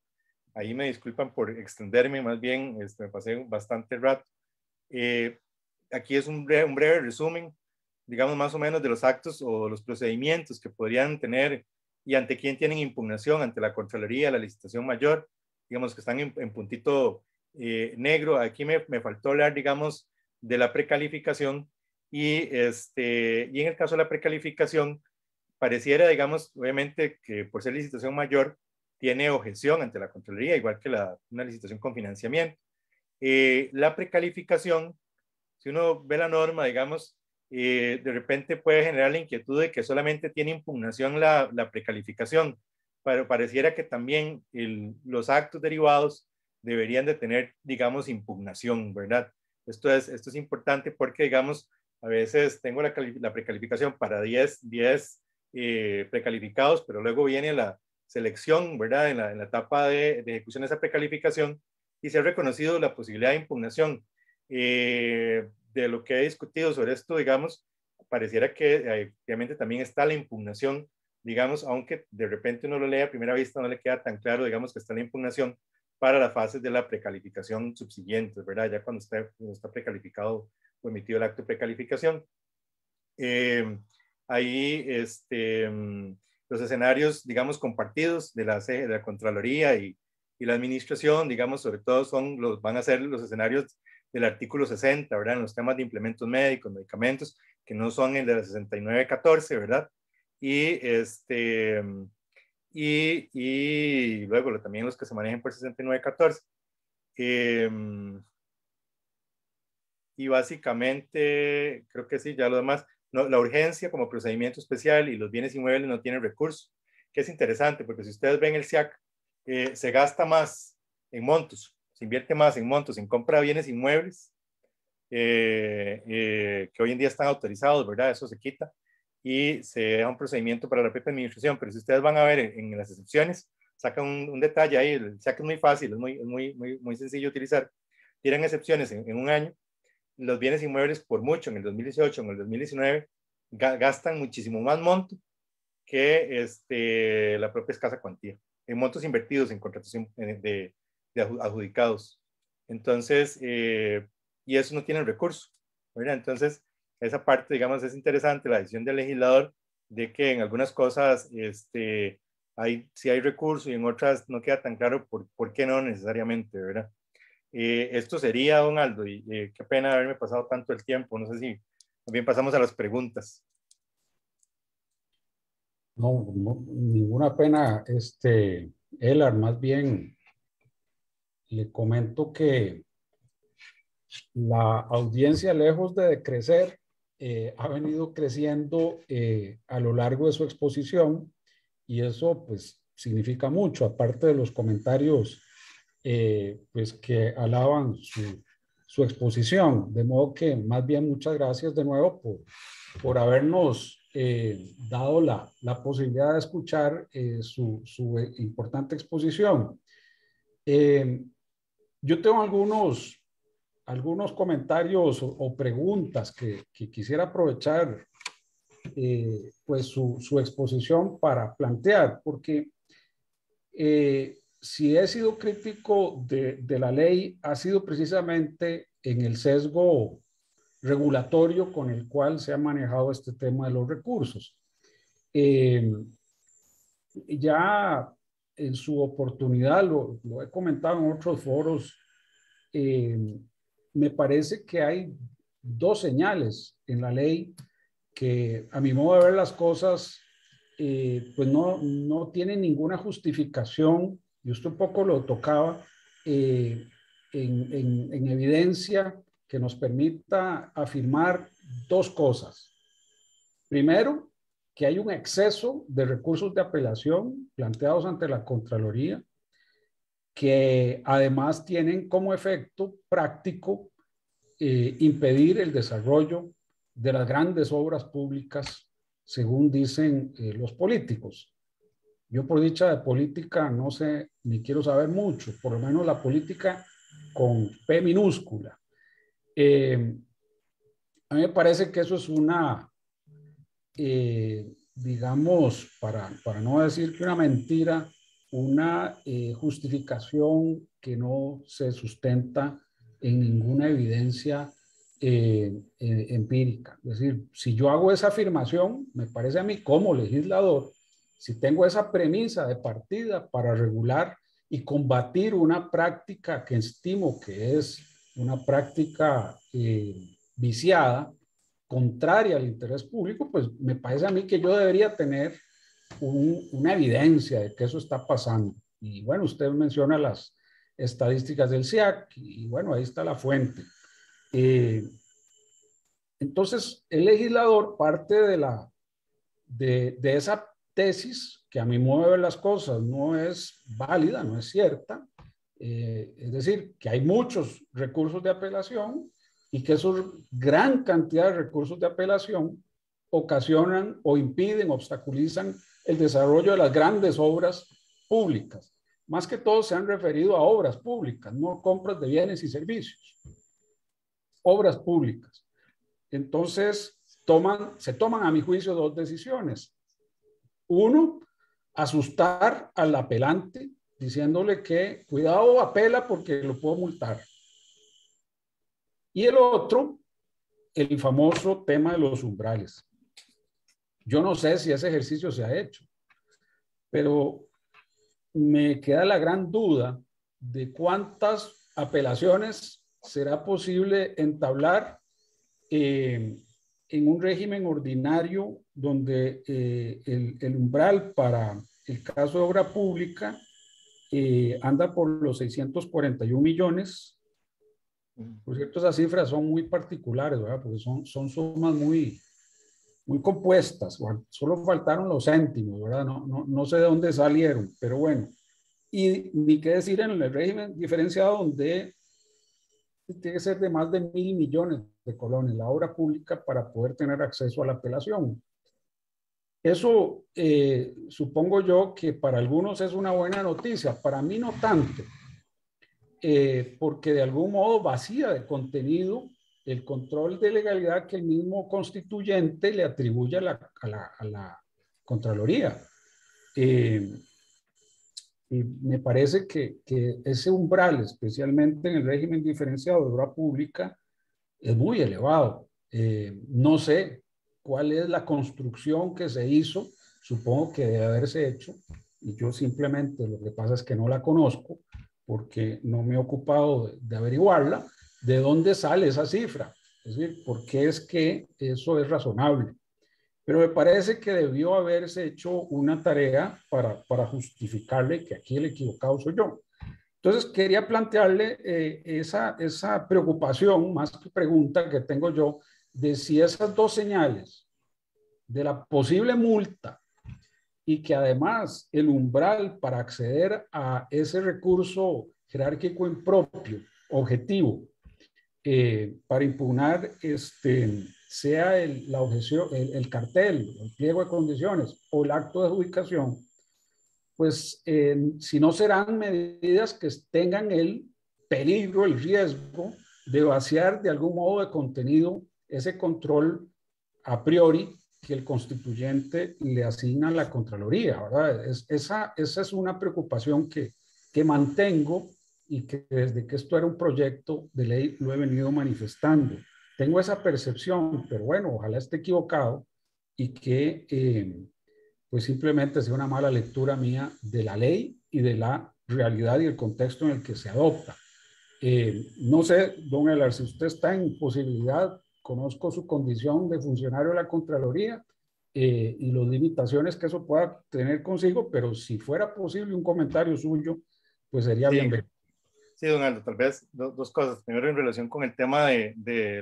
Ahí me disculpan por extenderme, más bien este, me pasé bastante rato. Eh, aquí es un, un, breve resumen, digamos más o menos, de los actos o los procedimientos que podrían tener y ante quién tienen impugnación, ante la Contraloría, la licitación mayor, digamos que están en, puntito eh, negro. Aquí me, me, faltó hablar, digamos, de la precalificación y, este, y en el caso de la precalificación, pareciera, digamos, obviamente que por ser licitación mayor, tiene objeción ante la Contraloría, igual que la, una licitación con financiamiento. Eh, la precalificación, si uno ve la norma, digamos, eh, de repente puede generar la inquietud de que solamente tiene impugnación la, precalificación, pero pareciera que también los actos derivados deberían de tener, digamos, impugnación, ¿verdad? Esto es, esto es importante porque, digamos, a veces tengo la, precalificación para 10, eh, precalificados, pero luego viene la, selección, ¿verdad? En la, en la etapa de, ejecución de esa precalificación y se ha reconocido la posibilidad de impugnación. Eh, de lo que he discutido sobre esto, digamos, pareciera que eh, obviamente también está la impugnación, digamos, aunque de repente uno lo lee a primera vista, no le queda tan claro, digamos, que está la impugnación para las fases de la precalificación subsiguientes, ¿verdad? Ya cuando está, está precalificado o emitido el acto de precalificación. Eh, ahí, este, los escenarios, digamos, compartidos de la, de la Contraloría y, y, la Administración, digamos, sobre todo son los, van a ser los escenarios del artículo 60, ¿verdad? En los temas de implementos médicos, medicamentos, que no son el de la 69-14, ¿verdad? Y, este, y, y luego también los que se manejen por 6914. Eh, em, y básicamente, creo que sí, ya lo demás la urgencia como procedimiento especial y los bienes inmuebles no tienen recursos, que es interesante porque si ustedes ven el SIAC, eh, se gasta más en montos, se invierte más en montos, en compra de bienes inmuebles, eh, eh, que hoy en día están autorizados, ¿verdad? Eso se quita y se da un procedimiento para la propia administración, pero si ustedes van a ver en, las excepciones, sacan un, detalle ahí, el SIAC es muy fácil, es muy, muy, muy, sencillo utilizar, tienen excepciones en un año los bienes inmuebles por mucho en el 2018, en el 2019, gastan muchísimo más monto que este, la propia escasa cuantía, en montos invertidos en contratación de, adjudicados. Entonces, eh, y eso no tiene recurso, ¿verdad? Entonces, esa parte, digamos, es interesante, la decisión del legislador de que en algunas cosas este, hay, sí hay recurso y en otras no queda tan claro por, por qué no necesariamente, ¿verdad? Eh, esto sería, don Aldo, y eh, qué pena haberme pasado tanto el tiempo. No sé si también pasamos a las preguntas. No, ninguna pena, este, Elar, más bien le comento que la audiencia, lejos de decrecer, eh, ha venido creciendo a lo largo de su exposición y eso pues significa mucho, aparte de los comentarios eh, pues que alaban su, exposición. De modo que más bien muchas gracias de nuevo por, por habernos eh, dado la, la, posibilidad de escuchar eh, su, su, importante exposición. yo tengo algunos, algunos comentarios o, preguntas que, quisiera aprovechar pues su, exposición para plantear, porque eh, si he sido crítico de, de, la ley, ha sido precisamente en el sesgo regulatorio con el cual se ha manejado este tema de los recursos. Eh, ya en su oportunidad, lo, lo, he comentado en otros foros, em, me parece que hay dos señales en la ley que a mi modo de ver las cosas, eh, pues no, no tienen ninguna justificación y usted un poco lo tocaba, eh, en, evidencia que nos permita afirmar dos cosas. Primero, que hay un exceso de recursos de apelación planteados ante la Contraloría, que además tienen como efecto práctico eh, impedir el desarrollo de las grandes obras públicas, según dicen eh, los políticos. Yo por dicha de política no sé ni quiero saber mucho, por lo menos la política con P minúscula. Eh, a mí me parece que eso es una, eh, digamos, para, para, no decir que una mentira, una eh, justificación que no se sustenta en ninguna evidencia empírica. Es decir, si yo hago esa afirmación, me parece a mí como legislador, si tengo esa premisa de partida para regular y combatir una práctica que estimo que es una práctica eh, viciada, contraria al interés público, pues me parece a mí que yo debería tener una evidencia de que eso está pasando. Y bueno, usted menciona las estadísticas del CIAC y bueno, ahí está la fuente. Eh, entonces, el legislador parte de, la, de, de esa tesis que a mí mueve las cosas no es válida, no es cierta. Eh, es decir, que hay muchos recursos de apelación y que su gran cantidad de recursos de apelación ocasionan o impiden, obstaculizan el desarrollo de las grandes obras públicas. Más que todo se han referido a obras públicas, no compras de bienes y servicios. Obras públicas. Entonces, toman, se toman a mi juicio dos decisiones. Uno, asustar al apelante diciéndole que cuidado apela porque lo puedo multar. Y el otro, el famoso tema de los umbrales. Yo no sé si ese ejercicio se ha hecho, pero me queda la gran duda de cuántas apelaciones será posible entablar eh, en un régimen ordinario donde eh, el, umbral para el caso de obra pública eh, anda por los 641 millones. Mm. Por cierto, esas cifras son muy particulares, ¿verdad? Porque son, son sumas muy, muy compuestas. Solo faltaron los céntimos, ¿verdad? No, no, no sé de dónde salieron, pero bueno. Y ni qué decir en el régimen diferenciado donde tiene que ser de más de mil millones de colones la obra pública para poder tener acceso a la apelación. Eso eh, supongo yo que para algunos es una buena noticia, para mí no tanto, eh, porque de algún modo vacía de contenido el control de legalidad que el mismo constituyente le atribuye a la, a la, Contraloría. Eh, y me parece que, ese umbral, especialmente en el régimen diferenciado de obra pública, es muy elevado. Eh, no sé cuál es la construcción que se hizo, supongo que debe haberse hecho, y yo simplemente lo que pasa es que no la conozco porque no me he ocupado de, de averiguarla, de dónde sale esa cifra, es decir, por qué es que eso es razonable. Pero me parece que debió haberse hecho una tarea para, justificarle que aquí el equivocado soy yo. Entonces, quería plantearle eh, esa, esa preocupación, más que pregunta que tengo yo, de si esas dos señales de la posible multa y que además el umbral para acceder a ese recurso jerárquico impropio, objetivo, eh, para impugnar este, sea el, la objeción, el, cartel, el pliego de condiciones o el acto de adjudicación, pues eh, si no serán medidas que tengan el peligro, el riesgo de vaciar de algún modo de contenido ese control a priori que el constituyente le asigna a la Contraloría, ¿verdad? esa, es una preocupación que, que mantengo y que desde que esto era un proyecto de ley lo he venido manifestando tengo esa percepción, pero bueno, ojalá esté equivocado y que eh, pues simplemente sea una mala lectura mía de la ley y de la realidad y el contexto en el que se adopta. Eh, no sé, don Elar, si usted está en posibilidad, conozco su condición de funcionario de la Contraloría eh, y las limitaciones que eso pueda tener consigo, pero si fuera posible un comentario suyo, pues sería bienvenido. Sí, don tal vez dos cosas. Primero, en relación con el tema de,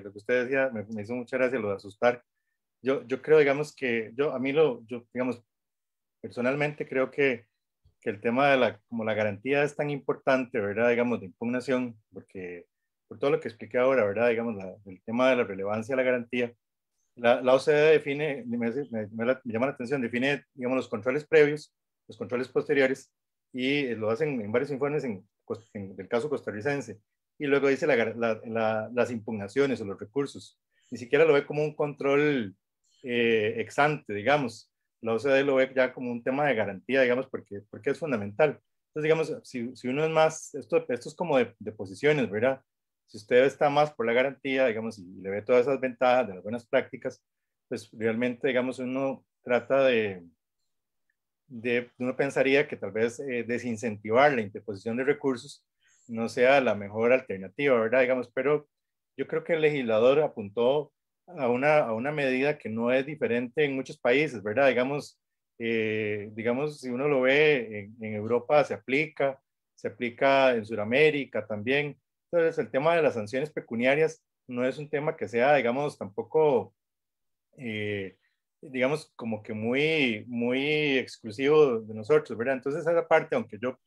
lo que usted decía, me, hizo mucha gracia lo de asustar. Yo, yo creo, digamos, que yo, a mí lo, yo, digamos, personalmente creo que, que el tema de la, como la garantía es tan importante, ¿verdad? Digamos, de impugnación, porque por todo lo que expliqué ahora, ¿verdad? Digamos, el tema de la relevancia de la garantía. La, la OCDE define, me, llama la atención, define, digamos, los controles previos, los controles posteriores, y lo hacen en varios informes en del caso costarricense. Y luego dice las impugnaciones o los recursos. Ni siquiera lo ve como un control eh, ex ante, digamos. La OCDE lo ve ya como un tema de garantía, digamos, porque, porque es fundamental. Entonces, digamos, si, si uno es más, esto, esto es como de, de, posiciones, ¿verdad? Si usted está más por la garantía, digamos, y le ve todas esas ventajas de las buenas prácticas, pues realmente, digamos, uno trata de, de, uno pensaría que tal vez eh, desincentivar la interposición de recursos no sea la mejor alternativa, ¿verdad? Digamos, pero yo creo que el legislador apuntó a una, a una medida que no es diferente en muchos países, ¿verdad? Digamos, eh, digamos si uno lo ve en, Europa, se aplica, se aplica en Sudamérica también. Entonces, el tema de las sanciones pecuniarias no es un tema que sea, digamos, tampoco eh, digamos, como que muy, muy exclusivo de nosotros, ¿verdad? Entonces esa parte, aunque yo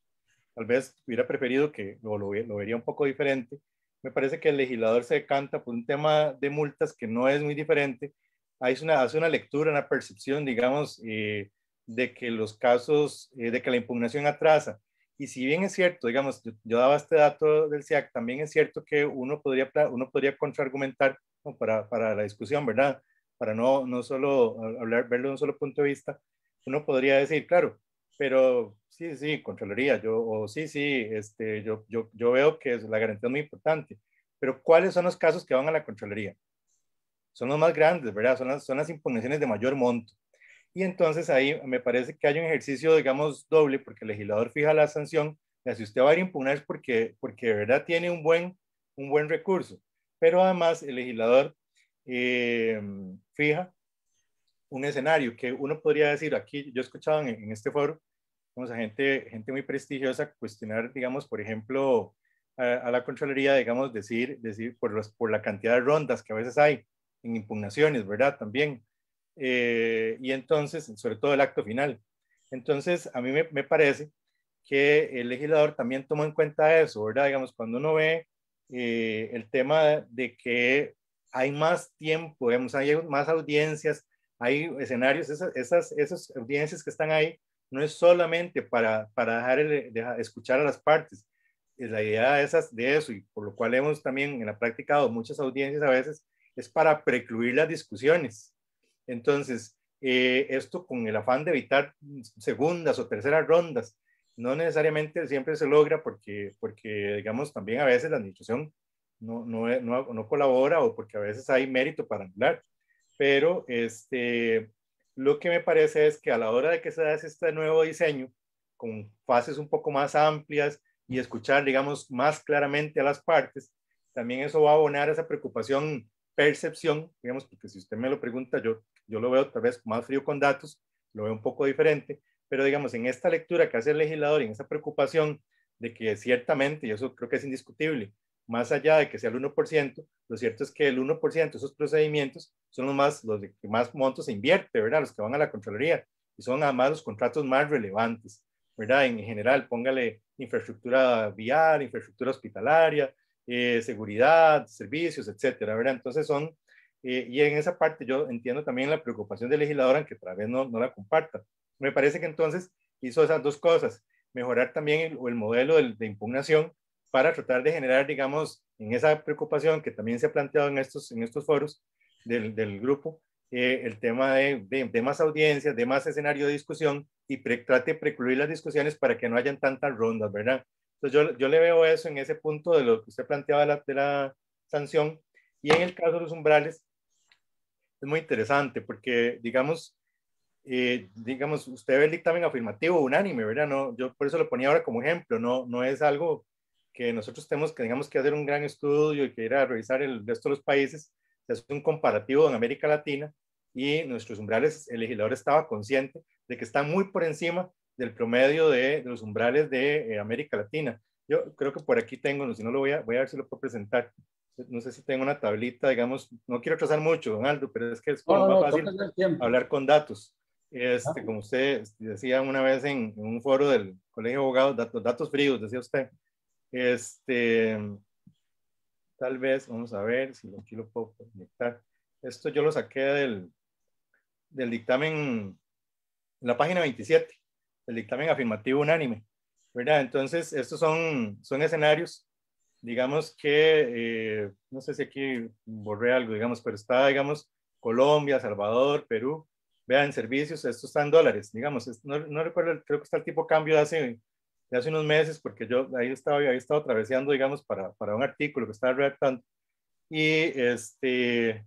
tal vez hubiera preferido que lo, lo, vería un poco diferente, me parece que el legislador se decanta por un tema de multas que no es muy diferente. Hay una, hace una lectura, una percepción, digamos, eh, de que los casos, eh, de que la impugnación atrasa. Y si bien es cierto, digamos, yo, daba este dato del CIAC, también es cierto que uno podría, uno podría contraargumentar para, para la discusión, ¿verdad? para no, no solo hablar, verlo de un solo punto de vista, uno podría decir, claro, pero sí, sí, Contraloría, yo, o sí, sí, este, yo, yo, yo veo que la garantía es muy importante, pero ¿cuáles son los casos que van a la Contraloría? Son los más grandes, ¿verdad? Son las, son las impugnaciones de mayor monto. Y entonces ahí me parece que hay un ejercicio, digamos, doble, porque el legislador fija la sanción, y si usted va a ir a impugnar es porque, porque de verdad tiene un buen, un buen recurso. Pero además el legislador eh, fija un escenario que uno podría decir aquí, yo he escuchado en, este foro, vamos a gente, gente muy prestigiosa cuestionar, digamos, por ejemplo, a, la Contraloría, digamos, decir, decir por, por la cantidad de rondas que a veces hay en impugnaciones, ¿verdad? También. Eh, y entonces, sobre todo el acto final. Entonces, a mí me, parece que el legislador también tomó en cuenta eso, ¿verdad? Digamos, cuando uno ve eh, el tema de que hay más tiempo, digamos, hay más audiencias, hay escenarios, esas, esas, audiencias que están ahí, no es solamente para, para dejar, escuchar a las partes, es la idea de, esas, de eso, y por lo cual hemos también en la práctica dado muchas audiencias a veces, es para precluir las discusiones. Entonces, eh, esto con el afán de evitar segundas o terceras rondas, no necesariamente siempre se logra porque, porque digamos, también a veces la administración no, no, no, no colabora o porque a veces hay mérito para hablar, Pero este, lo que me parece es que a la hora de que se hace este nuevo diseño, con fases un poco más amplias y escuchar, digamos, más claramente a las partes, también eso va a abonar esa preocupación, percepción, digamos, porque si usted me lo pregunta, yo, yo lo veo tal vez más frío con datos, lo veo un poco diferente, pero digamos, en esta lectura que hace el legislador y en esa preocupación de que ciertamente, y eso creo que es indiscutible, más allá de que sea el 1%, lo cierto es que el 1% de esos procedimientos son los, más, los de que más montos se invierte, ¿verdad? Los que van a la Contraloría y son además los contratos más relevantes, ¿verdad? En general, póngale infraestructura vial, infraestructura hospitalaria, eh, seguridad, servicios, etcétera, ¿verdad? Entonces son, eh, y en esa parte yo entiendo también la preocupación del legislador, aunque tal vez no, no la comparta. Me parece que entonces hizo esas dos cosas, mejorar también el, modelo de impugnación para tratar de generar, digamos, en esa preocupación que también se ha planteado en estos, en estos foros del, del grupo, eh, el tema de, de, más audiencias, de más escenario de discusión y trate de precluir las discusiones para que no hayan tantas rondas, ¿verdad? Entonces yo, yo le veo eso en ese punto de lo que usted planteaba de la, sanción y en el caso de los umbrales es muy interesante porque, digamos, eh, digamos, usted ve el dictamen afirmativo unánime, ¿verdad? No, yo por eso lo ponía ahora como ejemplo, no, no es algo que nosotros tenemos que, digamos, que hacer un gran estudio y que ir a revisar el resto de los países, se hace un comparativo en América Latina y nuestros umbrales, el legislador estaba consciente de que está muy por encima del promedio de, los umbrales de eh, América Latina. Yo creo que por aquí tengo, no, si no lo voy a, voy a ver si lo puedo presentar. No sé si tengo una tablita, digamos, no quiero trazar mucho, don Aldo, pero es que es más fácil hablar con datos. Ah. Este, como usted decía una vez en, un foro del Colegio de Abogados, datos fríos, decía usted. Este, tal vez, vamos a ver si aquí lo puedo conectar. Esto yo lo saqué del, del dictamen, la página 27, el dictamen afirmativo unánime, ¿verdad? Entonces, estos son, son escenarios, digamos que, eh, no sé si aquí borré algo, digamos, pero está, digamos, Colombia, Salvador, Perú, vean, servicios, estos están dólares, digamos, no, recuerdo, creo que está el tipo de cambio de hace de hace unos meses, porque yo ahí estaba, ahí estaba digamos, para, un artículo que estaba redactando. Y este,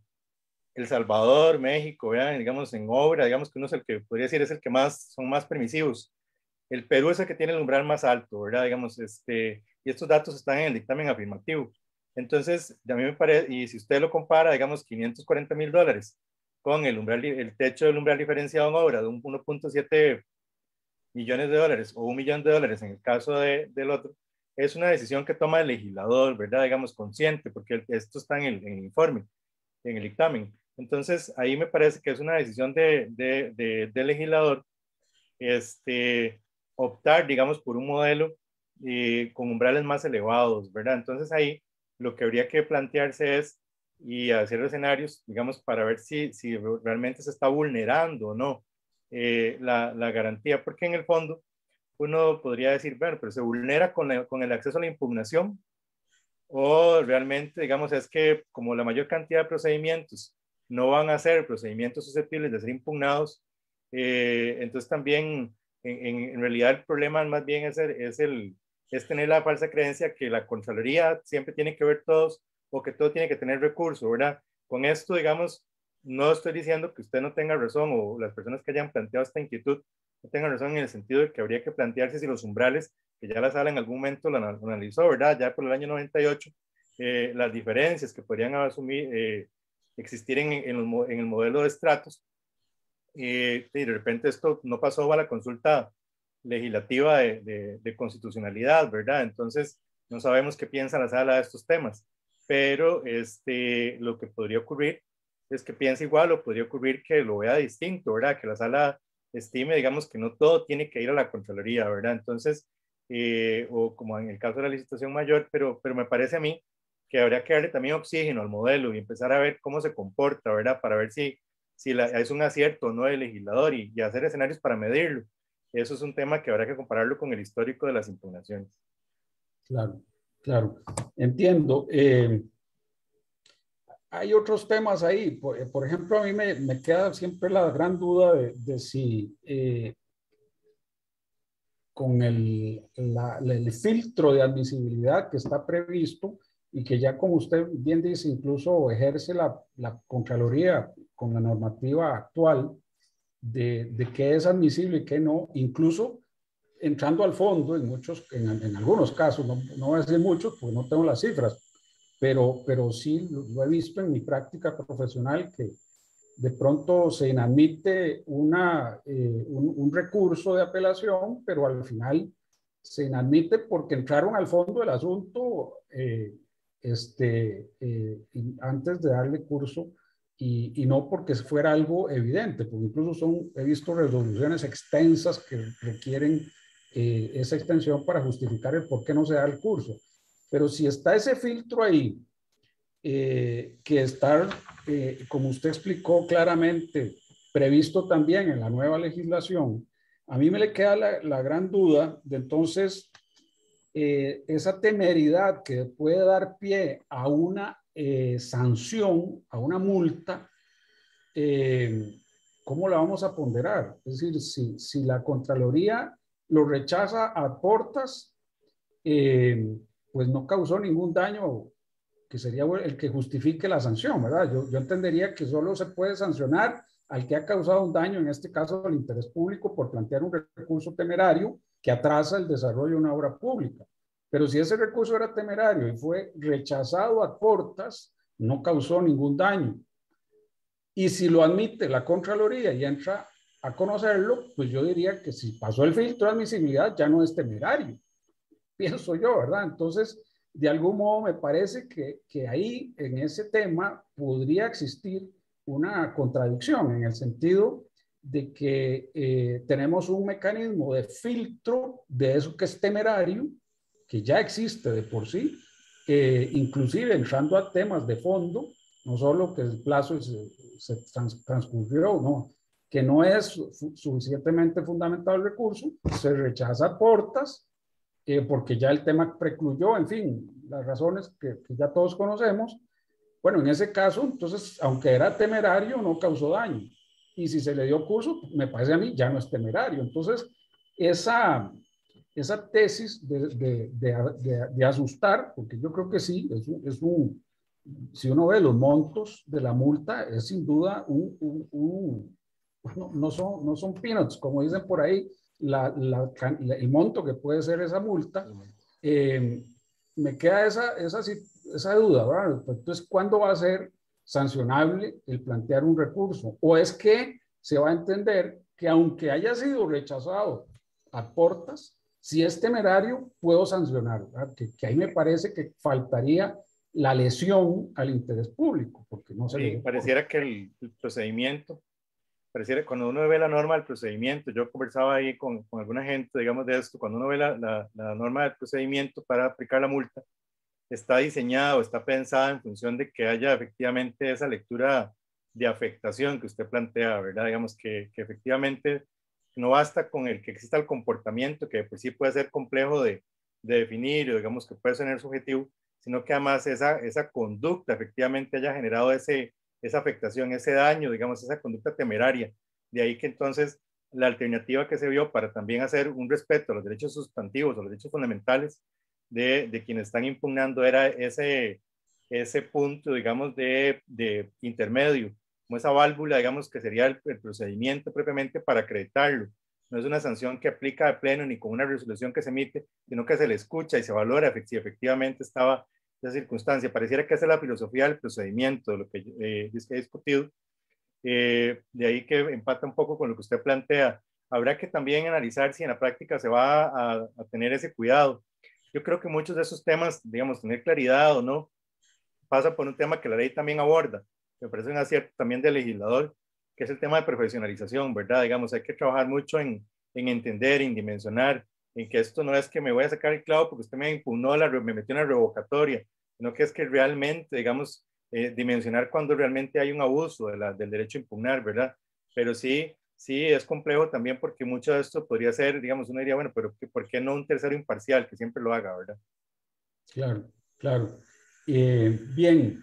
El Salvador, México, digamos, en obra, digamos que uno es el que podría decir es el que más, son más permisivos. El Perú es el que tiene el umbral más alto, ¿verdad? Digamos, este, y estos datos están en el dictamen afirmativo. Entonces, a mí me parece, y si usted lo compara, digamos, 540 mil dólares con el umbral, el techo del umbral diferenciado en obra de un 1.7 millones de dólares o un millón de dólares en el caso de, del otro, es una decisión que toma el legislador, ¿verdad? Digamos, consciente, porque esto está en el, informe, en el dictamen. Entonces, ahí me parece que es una decisión del de, de, legislador este, optar, digamos, por un modelo eh, con umbrales más elevados, ¿verdad? Entonces, ahí lo que habría que plantearse es y hacer escenarios, digamos, para ver si realmente se está vulnerando o no eh, la, garantía, porque en el fondo uno podría decir, bueno, pero se vulnera con, el acceso a la impugnación, o realmente, digamos, es que como la mayor cantidad de procedimientos no van a ser procedimientos susceptibles de ser impugnados, eh, entonces también en, en, realidad el problema más bien es, es, el, es tener la falsa creencia que la Contraloría siempre tiene que ver todos o que todo tiene que tener recurso, ¿verdad? Con esto, digamos, no estoy diciendo que usted no tenga razón o las personas que hayan planteado esta inquietud no tengan razón en el sentido de que habría que plantearse si los umbrales, que ya la sala en algún momento la analizó, ¿verdad? Ya por el año 98, eh, las diferencias que podrían asumir, eh, existir en, el modelo de estratos, eh, y de repente esto no pasó a la consulta legislativa de, constitucionalidad, ¿verdad? Entonces, no sabemos qué piensa la sala de estos temas, pero este, lo que podría ocurrir es pues, que piense igual o podría ocurrir que lo vea distinto, ¿verdad? Que la sala estime, digamos, que no todo tiene que ir a la Contraloría, ¿verdad? Entonces, eh, o como en el caso de la licitación mayor, pero, pero me parece a mí que habría que darle también oxígeno al modelo y empezar a ver cómo se comporta, ¿verdad? Para ver si, si la, es un acierto o no el legislador y, hacer escenarios para medirlo. Eso es un tema que habrá que compararlo con el histórico de las impugnaciones. Claro, claro. Entiendo. Eh, hay otros temas ahí. Eh, por, ejemplo, a mí me, me, queda siempre la gran duda de, de si eh, con el, el, filtro de admisibilidad que está previsto y que ya como usted bien dice, incluso ejerce la, la Contraloría con la normativa actual de, de qué es admisible y qué no, incluso entrando al fondo en muchos, en, en algunos casos, no, no voy a decir muchos porque no tengo las cifras, pero, pero sí lo he visto en mi práctica profesional que de pronto se inadmite una, eh, un, recurso de apelación, pero al final se inadmite porque entraron al fondo del asunto eh, este, eh, antes de darle curso y, y, no porque fuera algo evidente, porque incluso son, he visto resoluciones extensas que requieren esa extensión para justificar el por qué no se da el curso. Pero si está ese filtro ahí, eh, que estar, eh, como usted explicó claramente, previsto también en la nueva legislación, a mí me le queda la, gran duda de entonces eh, esa temeridad que puede dar pie a una sanción, a una multa, ¿cómo la vamos a ponderar? Es decir, si, si la Contraloría lo rechaza a portas, eh, pues no causó ningún daño que sería el que justifique la sanción, ¿verdad? Yo, entendería que solo se puede sancionar al que ha causado un daño, en este caso al interés público, por plantear un recurso temerario que atrasa el desarrollo de una obra pública. Pero si ese recurso era temerario y fue rechazado a cortas, no causó ningún daño. Y si lo admite la Contraloría y entra a conocerlo, pues yo diría que si pasó el filtro de admisibilidad ya no es temerario pienso yo, ¿verdad? Entonces, de algún modo me parece que, que ahí, en ese tema, podría existir una contradicción en el sentido de que eh, tenemos un mecanismo de filtro de eso que es temerario, que ya existe de por sí, eh, inclusive entrando a temas de fondo, no solo que el plazo se, se o transcurrió, no, que no es suficientemente fundamental el recurso, se rechaza a portas eh, porque ya el tema precluyó, en fin, las razones que, ya todos conocemos. Bueno, en ese caso, entonces, aunque era temerario, no causó daño. Y si se le dio curso, me parece a mí, ya no es temerario. Entonces, esa, esa tesis de, asustar, porque yo creo que sí, es un, si uno ve los montos de la multa, es sin duda un, no, son, no son peanuts, como dicen por ahí, la, el monto que puede ser esa multa, eh, me queda esa, esa, esa duda. ¿verdad? Pues, entonces, ¿cuándo va a ser sancionable el plantear un recurso? ¿O es que se va a entender que aunque haya sido rechazado a portas, si es temerario, puedo sancionar? Que, ahí me parece que faltaría la lesión al interés público, porque no se... me pareciera que el procedimiento pareciera, cuando uno ve la norma del procedimiento, yo conversaba ahí con, alguna gente, digamos, de esto, cuando uno ve la, norma del procedimiento para aplicar la multa, está diseñada o está pensada en función de que haya efectivamente esa lectura de afectación que usted plantea, ¿verdad? Digamos que, efectivamente no basta con el que exista el comportamiento, que por pues sí puede ser complejo de, de definir, o digamos que puede ser subjetivo, sino que además esa, esa conducta efectivamente haya generado ese, esa afectación, ese daño, digamos, esa conducta temeraria. De ahí que entonces la alternativa que se vio para también hacer un respeto a los derechos sustantivos, a los derechos fundamentales de, de quienes están impugnando era ese, ese punto, digamos, de, de intermedio, como esa válvula, digamos, que sería el, el, procedimiento propiamente para acreditarlo. No es una sanción que aplica de pleno ni con una resolución que se emite, sino que se le escucha y se valora si efectivamente estaba esa circunstancia. Pareciera que esa es la filosofía del procedimiento, lo que eh, es que he discutido. Eh, de ahí que empata un poco con lo que usted plantea. Habrá que también analizar si en la práctica se va a, tener ese cuidado. Yo creo que muchos de esos temas, digamos, tener claridad o no, pasa por un tema que la ley también aborda. Me parece un acierto también del legislador, que es el tema de profesionalización, ¿verdad? Digamos, hay que trabajar mucho en, en entender, en dimensionar en que esto no es que me voy a sacar el clavo porque usted me impugnó, la, me metió una revocatoria, sino que es que realmente, digamos, eh, dimensionar cuando realmente hay un abuso de del derecho a impugnar, ¿verdad? Pero sí, sí es complejo también porque mucho de esto podría ser, digamos, uno diría, bueno, pero ¿por qué no un tercero imparcial que siempre lo haga, ¿verdad? Claro, claro. Eh, bien,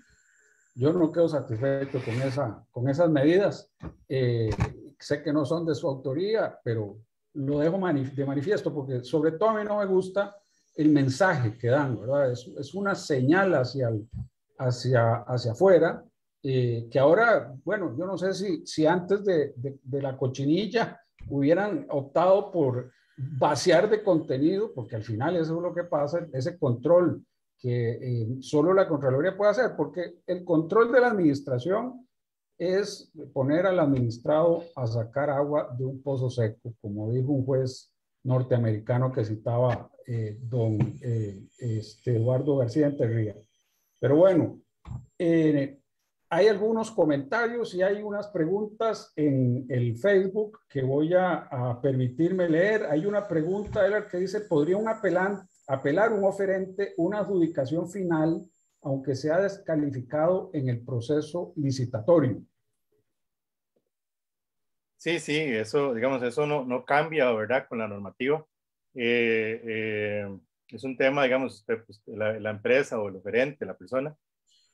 yo no quedo satisfecho con, esa, con esas medidas. Eh, sé que no son de su autoría, pero lo dejo de manifiesto porque sobre todo a mí no me gusta el mensaje que dan, ¿verdad? Es, una señal hacia, hacia, hacia afuera, eh, que ahora, bueno, yo no sé si, si antes de, la cochinilla hubieran optado por vaciar de contenido, porque al final eso es lo que pasa, ese control que eh, solo la Contraloría puede hacer, porque el control de la administración es poner al administrado a sacar agua de un pozo seco, como dijo un juez norteamericano que citaba eh, don eh, este Eduardo García Enterría. Pero bueno, eh, hay algunos comentarios y hay unas preguntas en el Facebook que voy a, permitirme leer. Hay una pregunta que dice, ¿podría un apelante apelar un oferente una adjudicación final aunque sea descalificado en el proceso licitatorio. Sí, sí, eso, digamos, eso no, no cambia, ¿verdad? Con la normativa. Eh, eh, es un tema, digamos, pues, la, empresa o el oferente, la persona,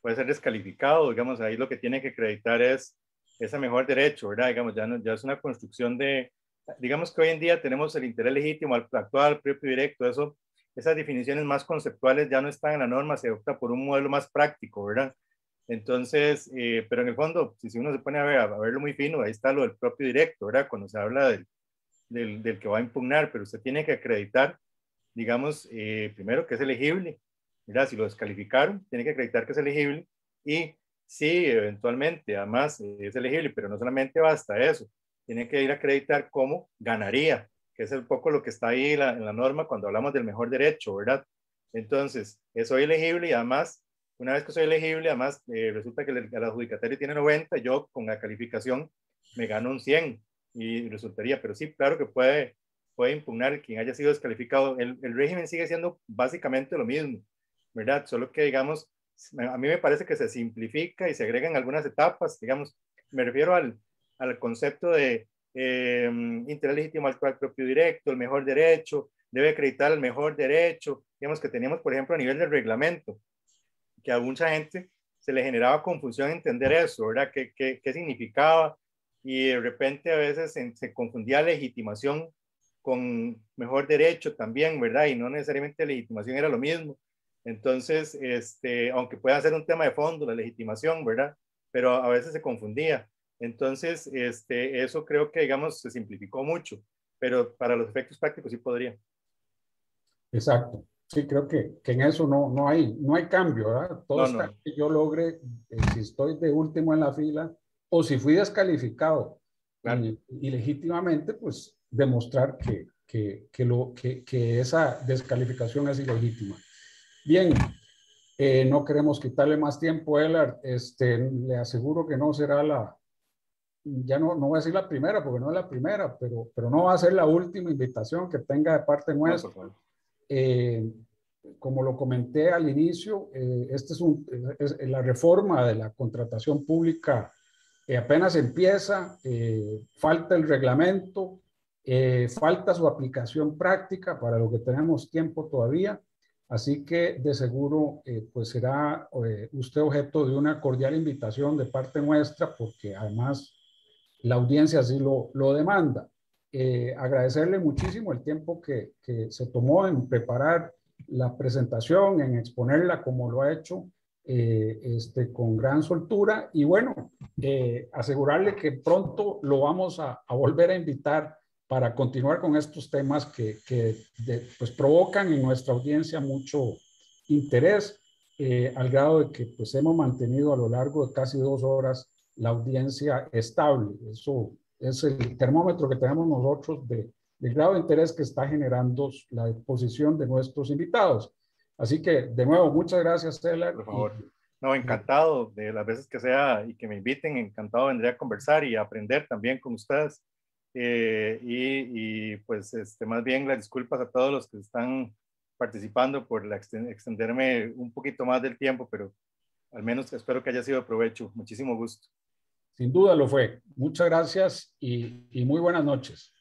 puede ser descalificado, digamos, ahí lo que tiene que acreditar es ese mejor derecho, ¿verdad? Digamos, ya, ya es una construcción de, digamos que hoy en día tenemos el interés legítimo al actual, propio y directo, eso esas definiciones más conceptuales ya no están en la norma, se opta por un modelo más práctico, ¿verdad? Entonces, eh, pero en el fondo, si, uno se pone a, ver, a verlo muy fino, ahí está lo del propio directo, ¿verdad? Cuando se habla del, que va a impugnar, pero usted tiene que acreditar, digamos, eh, primero que es elegible, Mira, Si lo descalificaron, tiene que acreditar que es elegible y si eventualmente, además, es elegible, pero no solamente basta eso, tiene que ir a acreditar cómo ganaría que es un poco lo que está ahí en la norma cuando hablamos del mejor derecho, ¿verdad? Entonces, eh, soy elegible y además, una vez que soy elegible, además eh, resulta que la adjudicataria tiene 90, yo con la calificación me gano un 100 y resultaría, pero sí, claro que puede, puede impugnar quien haya sido descalificado. El, el régimen sigue siendo básicamente lo mismo, ¿verdad? Solo que, digamos, a mí me parece que se simplifica y se agregan algunas etapas, digamos, me refiero al, al concepto de eh, interés legítimo al propio directo, el mejor derecho, debe acreditar el mejor derecho, digamos que teníamos, por ejemplo, a nivel del reglamento, que a mucha gente se le generaba confusión entender eso, ¿verdad? ¿Qué, qué, qué significaba? Y de repente a veces se, se, confundía legitimación con mejor derecho también, ¿verdad? Y no necesariamente legitimación era lo mismo. Entonces, este, aunque pueda ser un tema de fondo, la legitimación, ¿verdad? Pero a veces se confundía. Entonces, este, eso creo que, digamos, se simplificó mucho, pero para los efectos prácticos sí podría. Exacto. Sí, creo que, que en eso no, no, hay, no hay cambio, ¿verdad? Todo no, está que yo logre, eh, si estoy de último en la fila o si fui descalificado ilegítimamente pues demostrar que, que, que lo, que, que, esa descalificación es ilegítima. Bien, eh, no queremos quitarle más tiempo, Elard. Este, le aseguro que no será la, ya no, no voy a decir la primera, porque no es la primera, pero, pero no va a ser la última invitación que tenga de parte nuestra. Eh, como lo comenté al inicio, eh, este es, la reforma de la contratación pública eh, apenas empieza, falta el reglamento, falta su aplicación práctica para lo que tenemos tiempo todavía. Así que de seguro pues será usted objeto de una cordial invitación de parte nuestra porque además la audiencia así lo, lo demanda. Eh, agradecerle muchísimo el tiempo que, que, se tomó en preparar la presentación, en exponerla como lo ha hecho eh, este, con gran soltura y bueno, eh, asegurarle que pronto lo vamos a, a, volver a invitar para continuar con estos temas que, que pues, provocan en nuestra audiencia mucho interés, al grado de que pues, hemos mantenido a lo largo de casi dos horas la audiencia estable. Eso es el termómetro que tenemos nosotros de, del grado de interés que está generando la exposición de nuestros invitados. Así que, de nuevo, muchas gracias, Taylor Por favor. No, encantado de las veces que sea y que me inviten, encantado vendría a conversar y aprender también con ustedes. Eh, y, pues este, más bien las disculpas a todos los que están participando por extenderme un poquito más del tiempo, pero al menos espero que haya sido de provecho. Muchísimo gusto. Sin duda lo fue. Muchas gracias y, muy buenas noches.